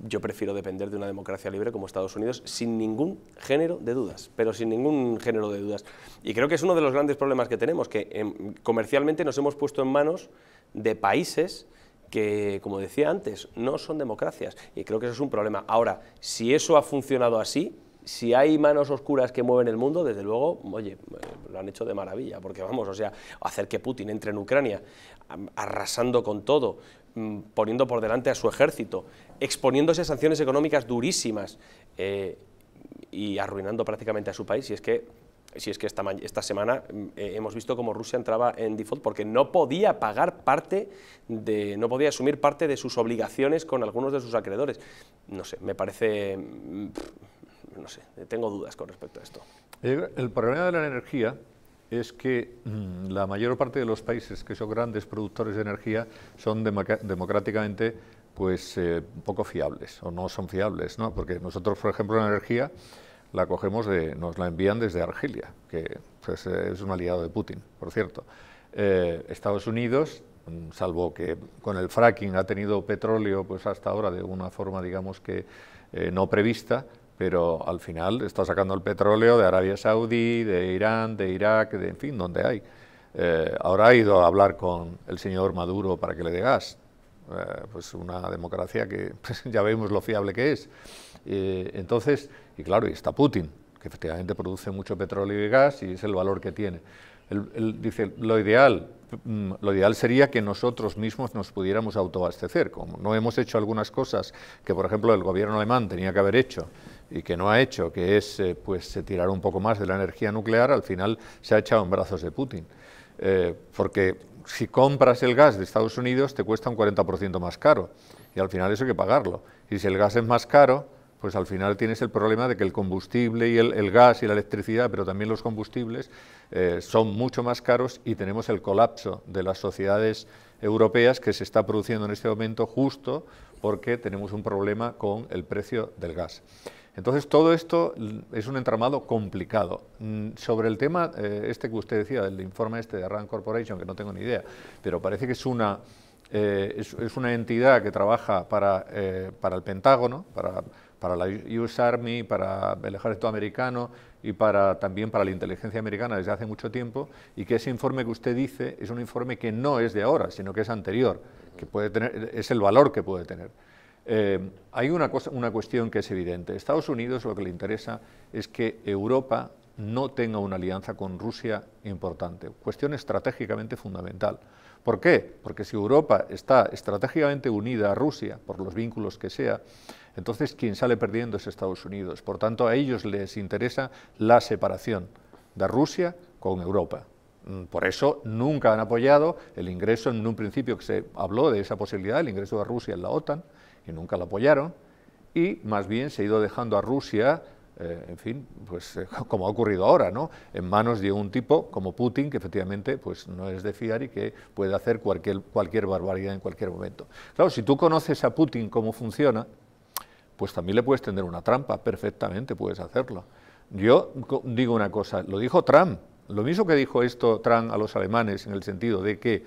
yo prefiero depender de una democracia libre como Estados Unidos sin ningún género de dudas, pero sin ningún género de dudas. Y creo que es uno de los grandes problemas que tenemos, que em, comercialmente nos hemos puesto en manos de países que, como decía antes, no son democracias. Y creo que eso es un problema. Ahora, si eso ha funcionado así, si hay manos oscuras que mueven el mundo, desde luego, oye, lo han hecho de maravilla, porque vamos, o sea, hacer que Putin entre en Ucrania, arrasando con todo, mm, poniendo por delante a su ejército, exponiéndose a sanciones económicas durísimas eh, y arruinando prácticamente a su país, y es que si es que esta, esta semana mm, eh, hemos visto cómo Rusia entraba en default porque no podía pagar parte de, no podía asumir parte de sus obligaciones con algunos de sus acreedores. No sé, me parece... Mm, no sé, tengo dudas con respecto a esto. El, problema de la energía es que mm, la mayor parte de los países que son grandes productores de energía son democráticamente pues eh, poco fiables o no son fiables, ¿no? Porque nosotros, por ejemplo, la energía la cogemos nos la envían desde Argelia, que pues, es un aliado de Putin, por cierto. Eh, Estados Unidos, mm, salvo que con el fracking ha tenido petróleo, pues hasta ahora de una forma, digamos que eh, no prevista, pero al final está sacando el petróleo de Arabia Saudí, de Irán, de Irak, de, en fin, donde hay. Eh, ahora ha ido a hablar con el señor Maduro para que le dé gas. Eh, pues una democracia que *laughs* pues, ya vemos lo fiable que es. Eh, entonces, y claro, y está Putin, que efectivamente produce mucho petróleo y gas y es el valor que tiene. Él, dice, lo ideal, mm, lo ideal sería que nosotros mismos nos pudiéramos autoabastecer, como no hemos hecho algunas cosas que, por ejemplo, el gobierno alemán tenía que haber hecho y que no ha hecho, que es eh, pues pues tirar un poco más de la energía nuclear, al final se ha echado en brazos de Putin. Eh, porque si compras el gas de Estados Unidos te cuesta un 40% más caro y al final eso hay que pagarlo. Y si el gas es más caro, pues al final tienes el problema de que el combustible y el, gas y la electricidad, pero también los combustibles, son mucho más caros y tenemos el colapso de las sociedades europeas que se está produciendo en este momento justo porque tenemos un problema con el precio del gas. Entonces, todo esto es un entramado complicado. Mm, sobre el tema eh, este que usted decía, del informe este de RAND Corporation, que no tengo ni idea, pero parece que es una, eh, es, una entidad que trabaja para, eh, el Pentágono, para, la US Army, para el ejército americano y también para la inteligencia americana desde hace mucho tiempo, y que ese informe que usted dice es un informe que no es de ahora, sino que es anterior, que puede tener, es el valor que puede tener. Eh, hay una, una cuestión que es evidente. Estados Unidos lo que le interesa es que Europa no tenga una alianza con Rusia importante. Cuestión estratégicamente fundamental. ¿Por qué? Porque si Europa está estratégicamente unida a Rusia, por los vínculos que sea, entonces quien sale perdiendo es Estados Unidos. Por tanto, a ellos les interesa la separación de Rusia con Europa. Mm, por eso nunca han apoyado el ingreso, en un principio que se habló de esa posibilidad, el ingreso de Rusia en la OTAN, que nunca la apoyaron, y más bien se ha ido dejando a Rusia, eh, en fin, pues eh, *laughs* como ha ocurrido ahora, ¿no? en manos de un tipo como Putin, que efectivamente pues, no es de fiar y que puede hacer cualquier, cualquier barbaridad en cualquier momento. Claro, si tú conoces a Putin cómo funciona, pues también le puedes tender una trampa, perfectamente puedes hacerlo. Yo digo una cosa, lo dijo Trump, lo mismo que dijo esto Trump a los alemanes en el sentido de que,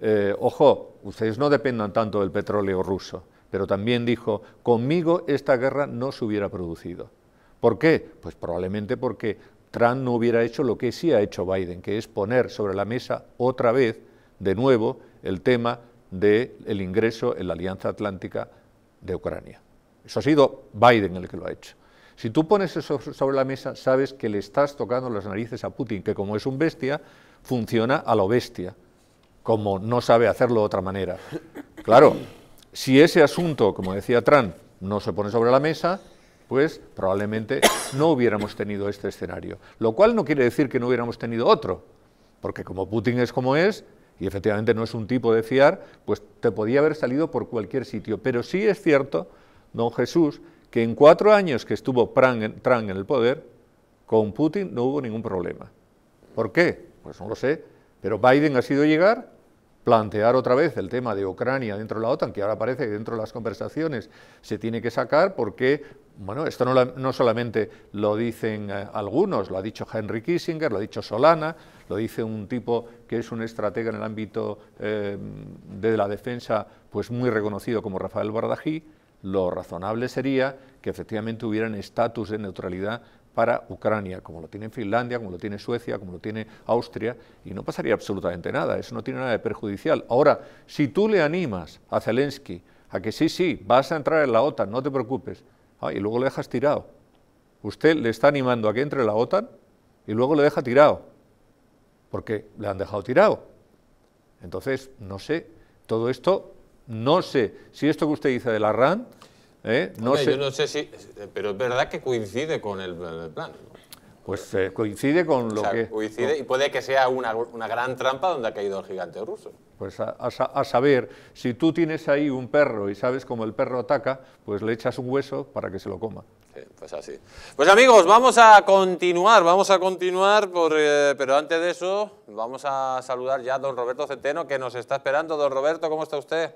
eh, ojo, ustedes no dependan tanto del petróleo ruso. Pero también dijo, conmigo esta guerra no se hubiera producido. ¿Por qué? Pues probablemente porque Trump no hubiera hecho lo que sí ha hecho Biden, que es poner sobre la mesa otra vez, de nuevo, el tema del ingreso en la Alianza Atlántica de Ucrania. Eso ha sido Biden el que lo ha hecho. Si tú pones eso sobre la mesa, sabes que le estás tocando las narices a Putin, que como es un bestia, funciona a lo bestia, como no sabe hacerlo de otra manera. Claro, si ese asunto, como decía Trump, no se pone sobre la mesa, pues probablemente no hubiéramos tenido este escenario. Lo cual no quiere decir que no hubiéramos tenido otro, porque como Putin es como es, y efectivamente no es un tipo de fiar, pues te podía haber salido por cualquier sitio. Pero sí es cierto, don Jesús, que en cuatro años que estuvo Trump en el poder, con Putin no hubo ningún problema. ¿Por qué? Pues no lo sé, pero Biden ha sido llegar plantear otra vez el tema de Ucrania dentro de la OTAN, que ahora parece que dentro de las conversaciones se tiene que sacar, porque, bueno, esto no, solamente lo dicen eh, algunos, lo ha dicho Henry Kissinger, lo ha dicho Solana, lo dice un tipo que es un estratega en el ámbito eh, de la defensa, pues muy reconocido como Rafael Bardají, lo razonable sería que efectivamente hubieran estatus de neutralidad para Ucrania, como lo tiene Finlandia, como lo tiene Suecia, como lo tiene Austria, y no pasaría absolutamente nada, eso no tiene nada de perjudicial. Ahora, si tú le animas a Zelensky a que sí, sí, vas a entrar en la OTAN, no te preocupes, ah, y luego le dejas tirado. Usted le está animando a que entre en la OTAN y luego le deja tirado, porque le han dejado tirado. Entonces, no sé, todo esto, no sé si esto que usted dice de la RAN ¿Eh? No sé... Pero es verdad que coincide con el, plan. Pues eh, coincide con lo que... Coincide y puede que sea una, gran trampa donde ha caído el gigante ruso. Pues a, saber, si tú tienes ahí un perro y sabes cómo el perro ataca, pues le echas un hueso para que se lo coma. pues así. Pues amigos, vamos a continuar, vamos a continuar, por, eh, pero antes de eso vamos a saludar ya a don Roberto Centeno que nos está esperando. Don Roberto, ¿cómo está usted?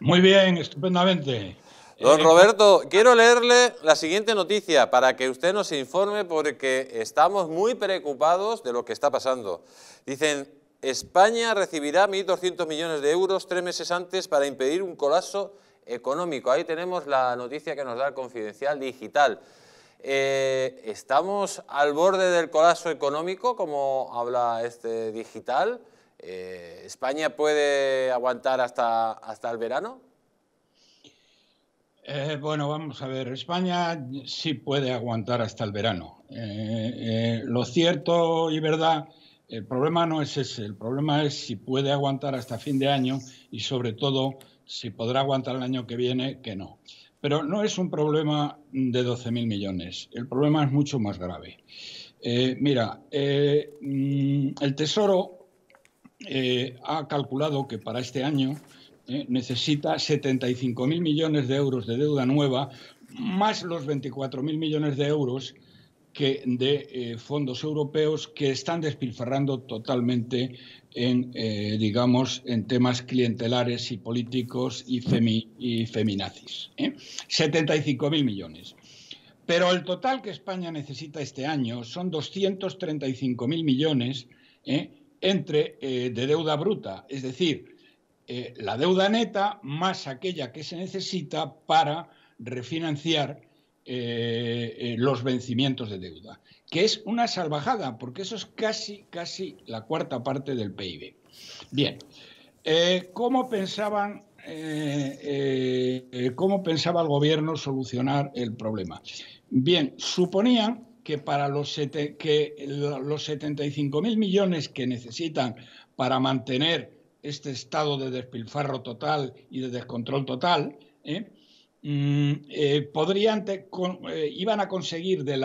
Muy bien, estupendamente. Don eh, Roberto, quiero leerle la siguiente noticia para que usted nos informe porque estamos muy preocupados de lo que está pasando. Dicen, España recibirá 1.200 millones de euros tres meses antes para impedir un colapso económico. Ahí tenemos la noticia que nos da el Confidencial Digital. Eh, ¿Estamos al borde del colapso económico, como habla este digital? Eh, ¿España puede aguantar hasta, hasta el verano? Eh, bueno, vamos a ver, España sí puede aguantar hasta el verano. Eh, eh, lo cierto y verdad, el problema no es ese, el problema es si puede aguantar hasta fin de año y sobre todo si podrá aguantar el año que viene, que no. Pero no es un problema de 12.000 millones, el problema es mucho más grave. mira, mm, el Tesoro ha calculado que para este año ¿eh? necesita 75.000 millones de euros de deuda nueva, más los 24.000 millones de euros que de eh, fondos europeos que están despilfarrando totalmente en, eh, digamos, en temas clientelares y políticos y, femi y feminazis. ¿eh? 75.000 millones. Pero el total que España necesita este año son 235.000 millones entre, de deuda bruta, es decir, eh, la deuda neta más aquella que se necesita para refinanciar eh, eh, los vencimientos de deuda, que es una salvajada, porque eso es casi, casi la cuarta parte del PIB. Bien, ¿cómo pensaban cómo pensaba el gobierno solucionar el problema. Bien, suponían que para los, que los 75.000 millones que necesitan para mantener este estado de despilfarro total y de descontrol total, ¿eh? Mm, eh, podrían eh, iban a conseguir del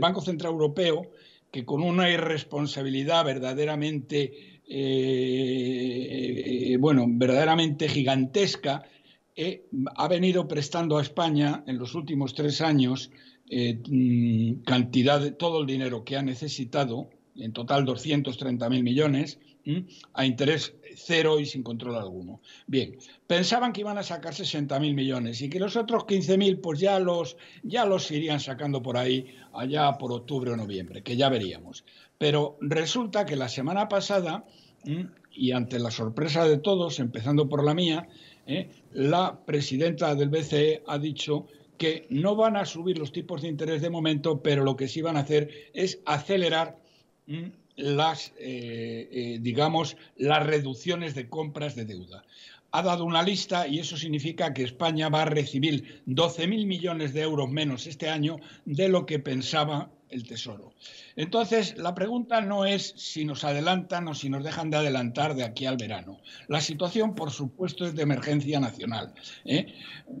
Banco Central Europeo que con una irresponsabilidad verdaderamente, bueno, verdaderamente gigantesca, ha venido prestando a España en los últimos tres años mm, cantidad de todo el dinero que ha necesitado, en total 230.000 millones, a interés cero y sin control alguno. Bien, pensaban que iban a sacar 60.000 millones y que los otros 15.000 pues ya los, ya los irían sacando por ahí allá por octubre o noviembre, que ya veríamos. Pero resulta que la semana pasada, y ante la sorpresa de todos, empezando por la mía, ¿eh? la presidenta del BCE ha dicho que no van a subir los tipos de interés de momento, pero lo que sí van a hacer es acelerar las, eh, eh, digamos, las reducciones de compras de deuda. Ha dado una lista y eso significa que España va a recibir 12.000 millones de euros menos este año de lo que pensaba el Tesoro. Entonces, la pregunta no es si nos adelantan o si nos dejan de adelantar de aquí al verano. La situación, por supuesto, es de emergencia nacional. ¿eh?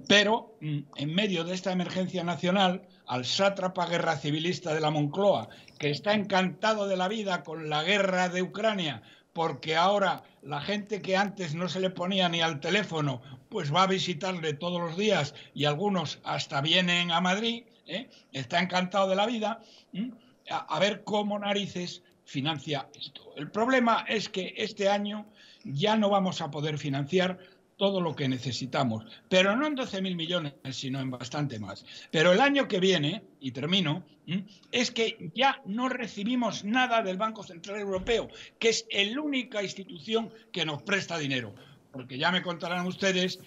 Pero mm, en medio de esta emergencia nacional, al sátrapa guerra civilista de la Moncloa, que está encantado de la vida con la guerra de Ucrania, porque ahora la gente que antes no se le ponía ni al teléfono, pues va a visitarle todos los días y algunos hasta vienen a Madrid, ¿eh? está encantado de la vida, a, ver cómo narices financia esto. El problema es que este año ya no vamos a poder financiar todo lo que necesitamos, pero no en 12.000 millones, sino en bastante más. Pero el año que viene, y termino, es que ya no recibimos nada del Banco Central Europeo, que es la única institución que nos presta dinero. Porque ya me contarán ustedes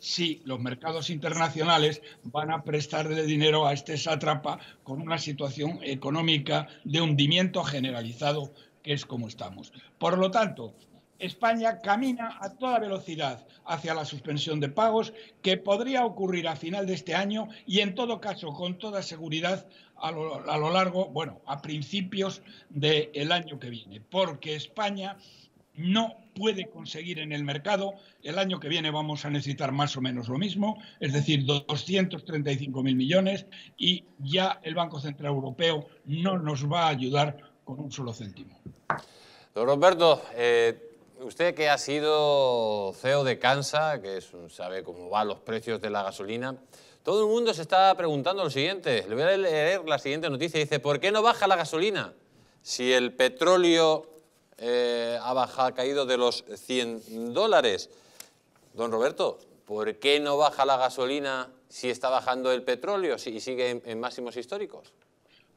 si los mercados internacionales van a prestarle dinero a este satrapa con una situación económica de hundimiento generalizado que es como estamos. Por lo tanto, España camina a toda velocidad hacia la suspensión de pagos que podría ocurrir a final de este año y en todo caso con toda seguridad a lo, largo, bueno, a principios del año que viene, porque España no puede conseguir en el mercado. El año que viene vamos a necesitar más o menos lo mismo, es decir, 235.000 millones y ya el Banco Central Europeo no nos va a ayudar con un solo céntimo. Don Roberto, eh, usted que ha sido CEO de Cansa, que sabe cómo van los precios de la gasolina, todo el mundo se está preguntando lo siguiente. Le voy a leer la siguiente noticia. Dice, ¿por qué no baja la gasolina? Si el petróleo eh, ha, bajado, ha caído de los 100 dólares. Don Roberto, ¿por qué no baja la gasolina si está bajando el petróleo y sigue en máximos históricos?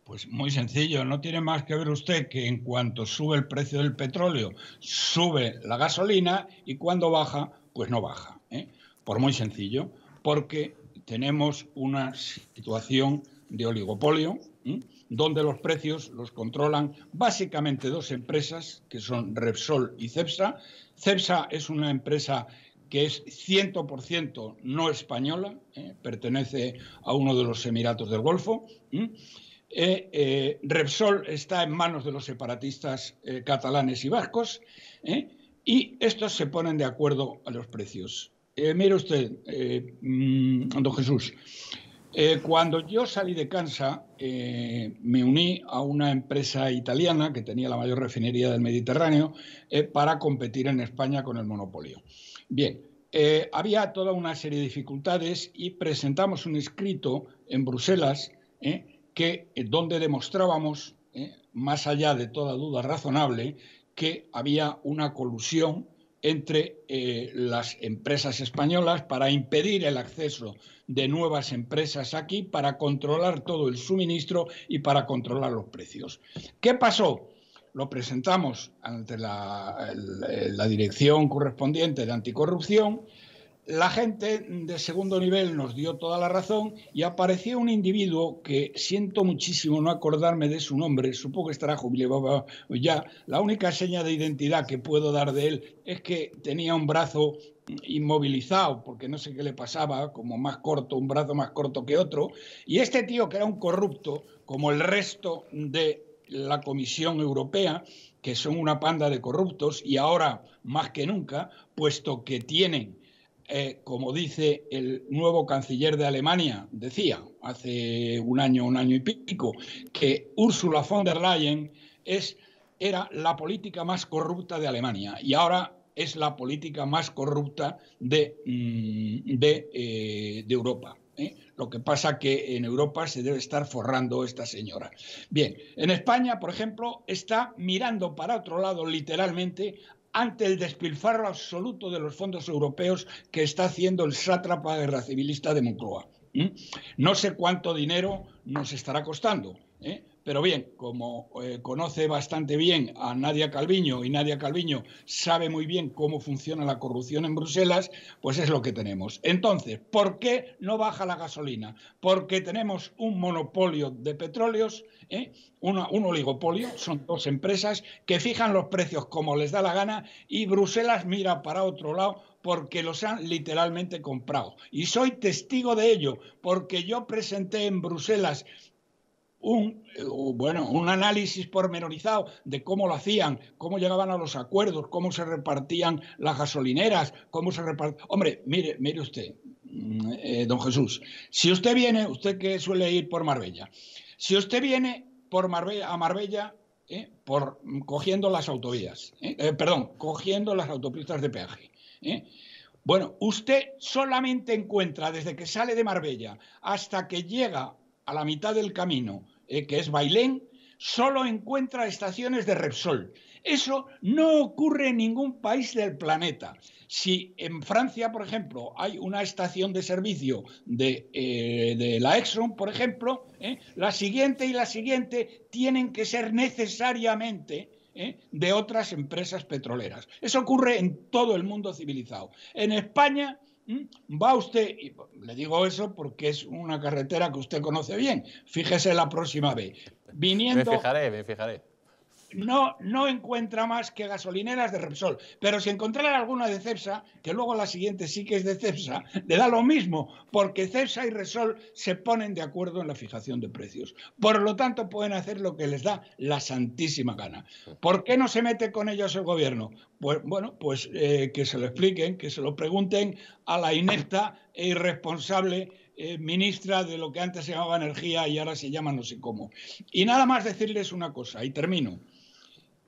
Pues muy sencillo, no tiene más que ver usted que en cuanto sube el precio del petróleo, sube la gasolina y cuando baja, pues no baja. ¿eh? Por muy sencillo, porque tenemos una situación de oligopolio ¿eh? donde los precios los controlan básicamente dos empresas que son Repsol y Cepsa. Cepsa es una empresa que es 100% no española, ¿eh? pertenece a uno de los Emiratos del Golfo. E, eh, Repsol está en manos de los separatistas eh, catalanes y vascos ¿eh? y estos se ponen de acuerdo a los precios. mire usted, mm, don Jesús, cuando yo salí de Kansas me uní a una empresa italiana que tenía la mayor refinería del Mediterráneo para competir en España con el monopolio. Bien, había toda una serie de dificultades y presentamos un escrito en Bruselas. Eh, donde demostrábamos, eh, más allá de toda duda razonable, que había una colusión entre eh, las empresas españolas para impedir el acceso de nuevas empresas aquí, para controlar todo el suministro y para controlar los precios. ¿Qué pasó? Lo presentamos ante la dirección correspondiente de anticorrupción la gente de segundo nivel nos dio toda la razón y apareció un individuo que siento muchísimo no acordarme de su nombre, supongo que estará jubilado ya. La única seña de identidad que puedo dar de él es que tenía un brazo inmovilizado, porque no sé qué le pasaba, como más corto, un brazo más corto que otro. Y este tío, que era un corrupto, como el resto de la Comisión Europea, que son una panda de corruptos y ahora más que nunca, puesto que tienen eh, como dice el nuevo canciller de Alemania, decía hace un año, un año y pico, que Ursula von der Leyen es, era la política más corrupta de Alemania y ahora es la política más corrupta de, mm, eh, de, Europa. ¿eh? Lo que pasa que en Europa se debe estar forrando esta señora. Bien, en España, por ejemplo, está mirando para otro lado literalmente ante el despilfarro absoluto de los fondos europeos que está haciendo el sátrapa guerra civilista de Moncloa. No sé cuánto dinero nos estará costando. ¿eh? Pero bien, como eh, conoce bastante bien a Nadia Calviño y Nadia Calviño sabe muy bien cómo funciona la corrupción en Bruselas, pues es lo que tenemos. Entonces, ¿por qué no baja la gasolina? Porque tenemos un monopolio de petróleos, ¿eh? un oligopolio, son dos empresas que fijan los precios como les da la gana y Bruselas mira para otro lado porque los han literalmente comprado. Y soy testigo de ello, porque yo presenté en Bruselas un, eh, bueno, un análisis pormenorizado de cómo lo hacían, cómo llegaban a los acuerdos, cómo se repartían las gasolineras, cómo se repartían... Hombre, mire, mire usted, mm, eh, don Jesús, si usted viene, usted que suele ir por Marbella, si usted viene por Marbella, a Marbella eh, por, mm, cogiendo las autovías, perdón, cogiendo las autopistas de peaje, bueno, usted solamente encuentra desde que sale de Marbella hasta que llega a la mitad del camino, eh, que es Bailén, solo encuentra estaciones de Repsol. Eso no ocurre en ningún país del planeta. Si en Francia, por ejemplo, hay una estación de servicio de, eh, la Exxon, por ejemplo, eh, la siguiente y la siguiente tienen que ser necesariamente de otras empresas petroleras. Eso ocurre en todo el mundo civilizado. En España Mm, va usted, y le digo eso porque es una carretera que usted conoce bien, fíjese la próxima vez. Viniendo, me fijaré, me fijaré no, no encuentra más que gasolineras de Repsol. Pero si encontrara alguna de Cepsa, que luego la siguiente sí que es de Cepsa, le da lo mismo, porque Cepsa y Repsol se ponen de acuerdo en la fijación de precios. Por lo tanto, pueden hacer lo que les da la santísima gana. ¿Por qué no se mete con ellos el gobierno? Pues bueno, pues eh, que se lo expliquen, que se lo pregunten a la inepta e irresponsable eh, ministra de lo que antes se llamaba energía y ahora se llama no sé cómo. Y nada más decirles una cosa, y termino.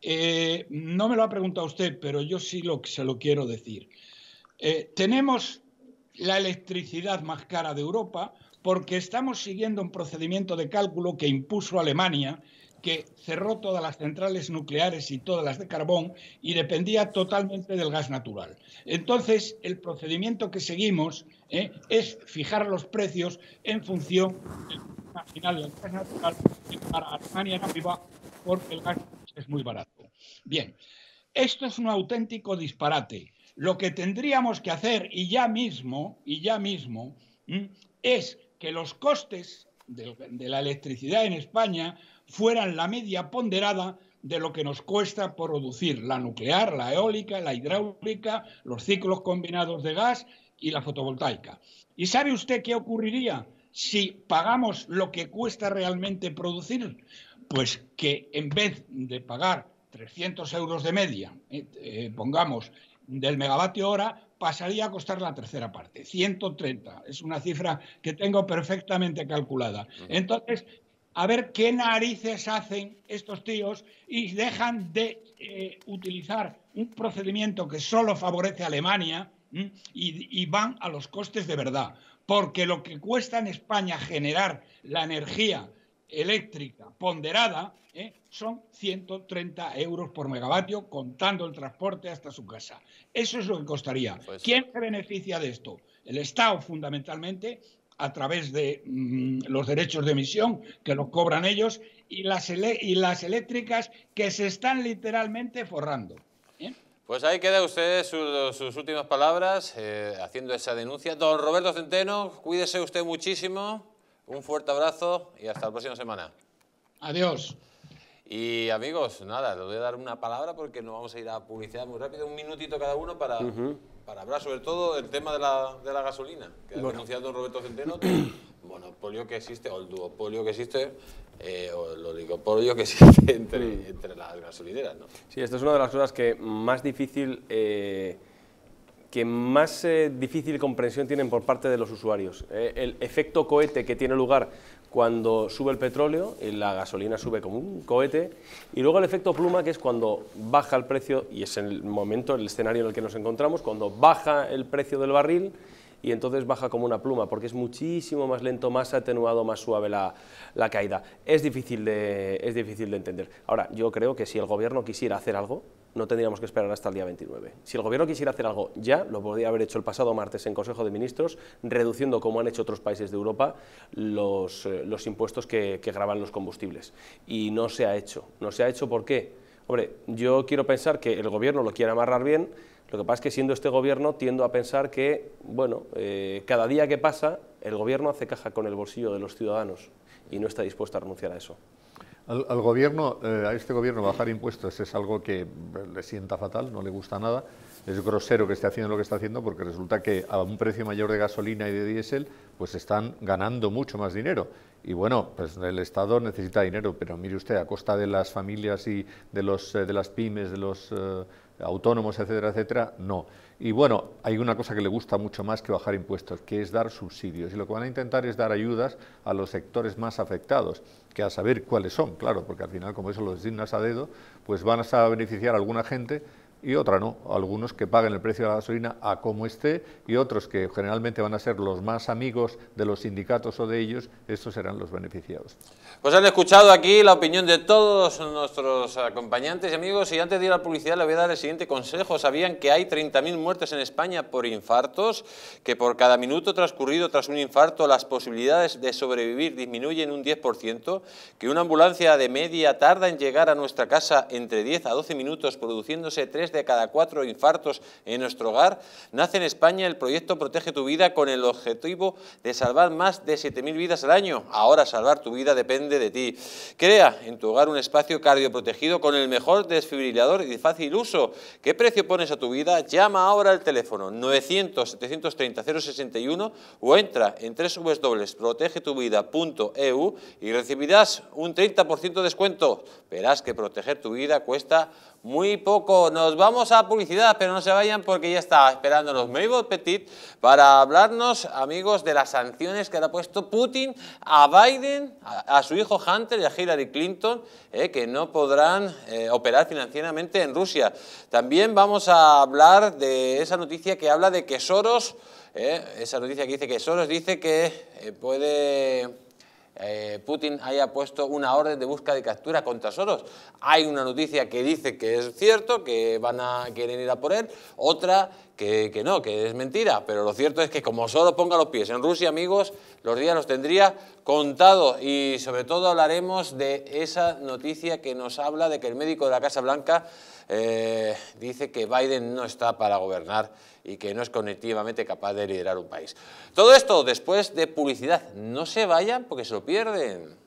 Eh, no me lo ha preguntado usted, pero yo sí lo, se lo quiero decir. Eh, tenemos la electricidad más cara de Europa porque estamos siguiendo un procedimiento de cálculo que impuso Alemania, que cerró todas las centrales nucleares y todas las de carbón y dependía totalmente del gas natural. Entonces, el procedimiento que seguimos eh, es fijar los precios en función del final del gas natural, para Alemania porque el gas natural es muy barato. Bien, esto es un auténtico disparate. Lo que tendríamos que hacer y ya mismo, y ya mismo, es que los costes de la electricidad en España fueran la media ponderada de lo que nos cuesta producir la nuclear, la eólica, la hidráulica, los ciclos combinados de gas y la fotovoltaica. ¿Y sabe usted qué ocurriría si pagamos lo que cuesta realmente producir? Pues que en vez de pagar 300 euros de media, eh, eh, pongamos, del megavatio hora, pasaría a costar la tercera parte, 130. Es una cifra que tengo perfectamente calculada. Entonces, a ver qué narices hacen estos tíos y dejan de eh, utilizar un procedimiento que solo favorece a Alemania y van a los costes de verdad. Porque lo que cuesta en España generar la energía eléctrica ponderada ¿eh? son 130 euros por megavatio contando el transporte hasta su casa. Eso es lo que costaría. ¿Quién se beneficia de esto? El Estado fundamentalmente a través de mm, los derechos de emisión que los cobran ellos y las, y las eléctricas que se están literalmente forrando. ¿eh? Pues ahí queda usted sus últimas palabras eh, haciendo esa denuncia. Don Roberto Centeno, cuídese usted muchísimo. Un fuerte abrazo y hasta la próxima semana. Adiós. Y amigos, nada, les voy a dar una palabra porque nos vamos a ir a publicidad muy rápido, un minutito cada uno para, para hablar sobre todo del tema de la, de la gasolina, que ha denunciado Roberto Centeno, el *clears throat* monopolio que existe, o el duopolio que existe, eh, o el oligopolio que existe entre, mm. entre las gasolineras. ¿no? Sí, esto es una de las cosas que más difícil... Eh, que más eh, difícil comprensión tienen por parte de los usuarios. Eh, el efecto cohete que tiene lugar cuando sube el petróleo, y eh, la gasolina sube como un cohete, y luego el efecto pluma, que es cuando baja el precio, y es el momento, el escenario en el que nos encontramos, cuando baja el precio del barril, y entonces baja como una pluma, porque es muchísimo más lento, más atenuado, más suave la, caída. Es es difícil de entender. Ahora, yo creo que si el gobierno quisiera hacer algo, no tendríamos que esperar hasta el día 29. Si el Gobierno quisiera hacer algo ya, lo podría haber hecho el pasado martes en Consejo de Ministros, reduciendo, como han hecho otros países de Europa, los, eh, impuestos que, graban los combustibles. Y no se ha hecho. ¿No se ha hecho por qué? Hombre, yo quiero pensar que el Gobierno lo quiere amarrar bien, lo que pasa es que siendo este gobierno tiendo a pensar que, bueno, eh, cada día que pasa el gobierno hace caja con el bolsillo de los ciudadanos y no está dispuesto a renunciar a eso. Al, gobierno, eh, a este gobierno bajar impuestos es algo que le sienta fatal, no le gusta nada. Es grosero que esté haciendo lo que está haciendo porque resulta que a un precio mayor de gasolina y de diésel pues están ganando mucho más dinero. Y bueno, pues el Estado necesita dinero, pero mire usted, a costa de las familias y de, los, eh, de las pymes, de los eh, autónomos, etcétera, etcétera, no. Y bueno, hay una cosa que le gusta mucho más que bajar impuestos, que es dar subsidios. Y lo que van a intentar es dar ayudas a los sectores más afectados, que a saber cuáles son, claro, porque al final, como eso lo designas a dedo, pues van a beneficiar a alguna gente y otra no. Algunos que paguen el precio de la gasolina a como esté y otros que generalmente van a ser los más amigos de los sindicatos o de ellos, estos serán los beneficiados. Pues han escuchado aquí la opinión de todos nuestros acompañantes y amigos y antes de ir a la publicidad le voy a dar el siguiente consejo. ¿Sabían que hay 30.000 muertes en España por infartos? Que por cada minuto transcurrido tras un infarto las posibilidades de sobrevivir disminuyen un 10%? Que una ambulancia de media tarda en llegar a nuestra casa entre 10 a 12 minutos produciéndose 3 de cada 4 infartos en nuestro hogar? Nace en España el proyecto Protege tu vida con el objetivo de salvar más de 7.000 vidas al año. Ahora salvar tu vida depende de ti. Crea en tu hogar un espacio cardioprotegido con el mejor desfibrilador y de fácil uso. ¿Qué precio pones a tu vida? Llama ahora al teléfono 900-730-061 o entra en www.protegetuvida.eu y recibirás un 30% de descuento. Verás que proteger tu vida cuesta muy poco. Nos vamos a publicidad, pero no se vayan porque ya está esperándonos Mabel Petit para hablarnos, amigos, de las sanciones que ha puesto Putin a Biden, a, su hijo Hunter y a Hillary Clinton, eh, que no podrán eh, operar financieramente en Rusia. También vamos a hablar de esa noticia que habla de que Soros, eh, esa noticia que dice que Soros dice que puede eh, Putin haya puesto una orden de búsqueda y captura contra Soros. Hay una noticia que dice que es cierto, que van a quieren ir a por él, otra que, que, no, que es mentira, pero lo cierto es que como Soros ponga los pies en Rusia, amigos, los días los tendría contado. y sobre todo hablaremos de esa noticia que nos habla de que el médico de la Casa Blanca eh, dice que Biden no está para gobernar y que no es cognitivamente capaz de liderar un país. Todo esto después de publicidad. No se vayan porque se lo pierden.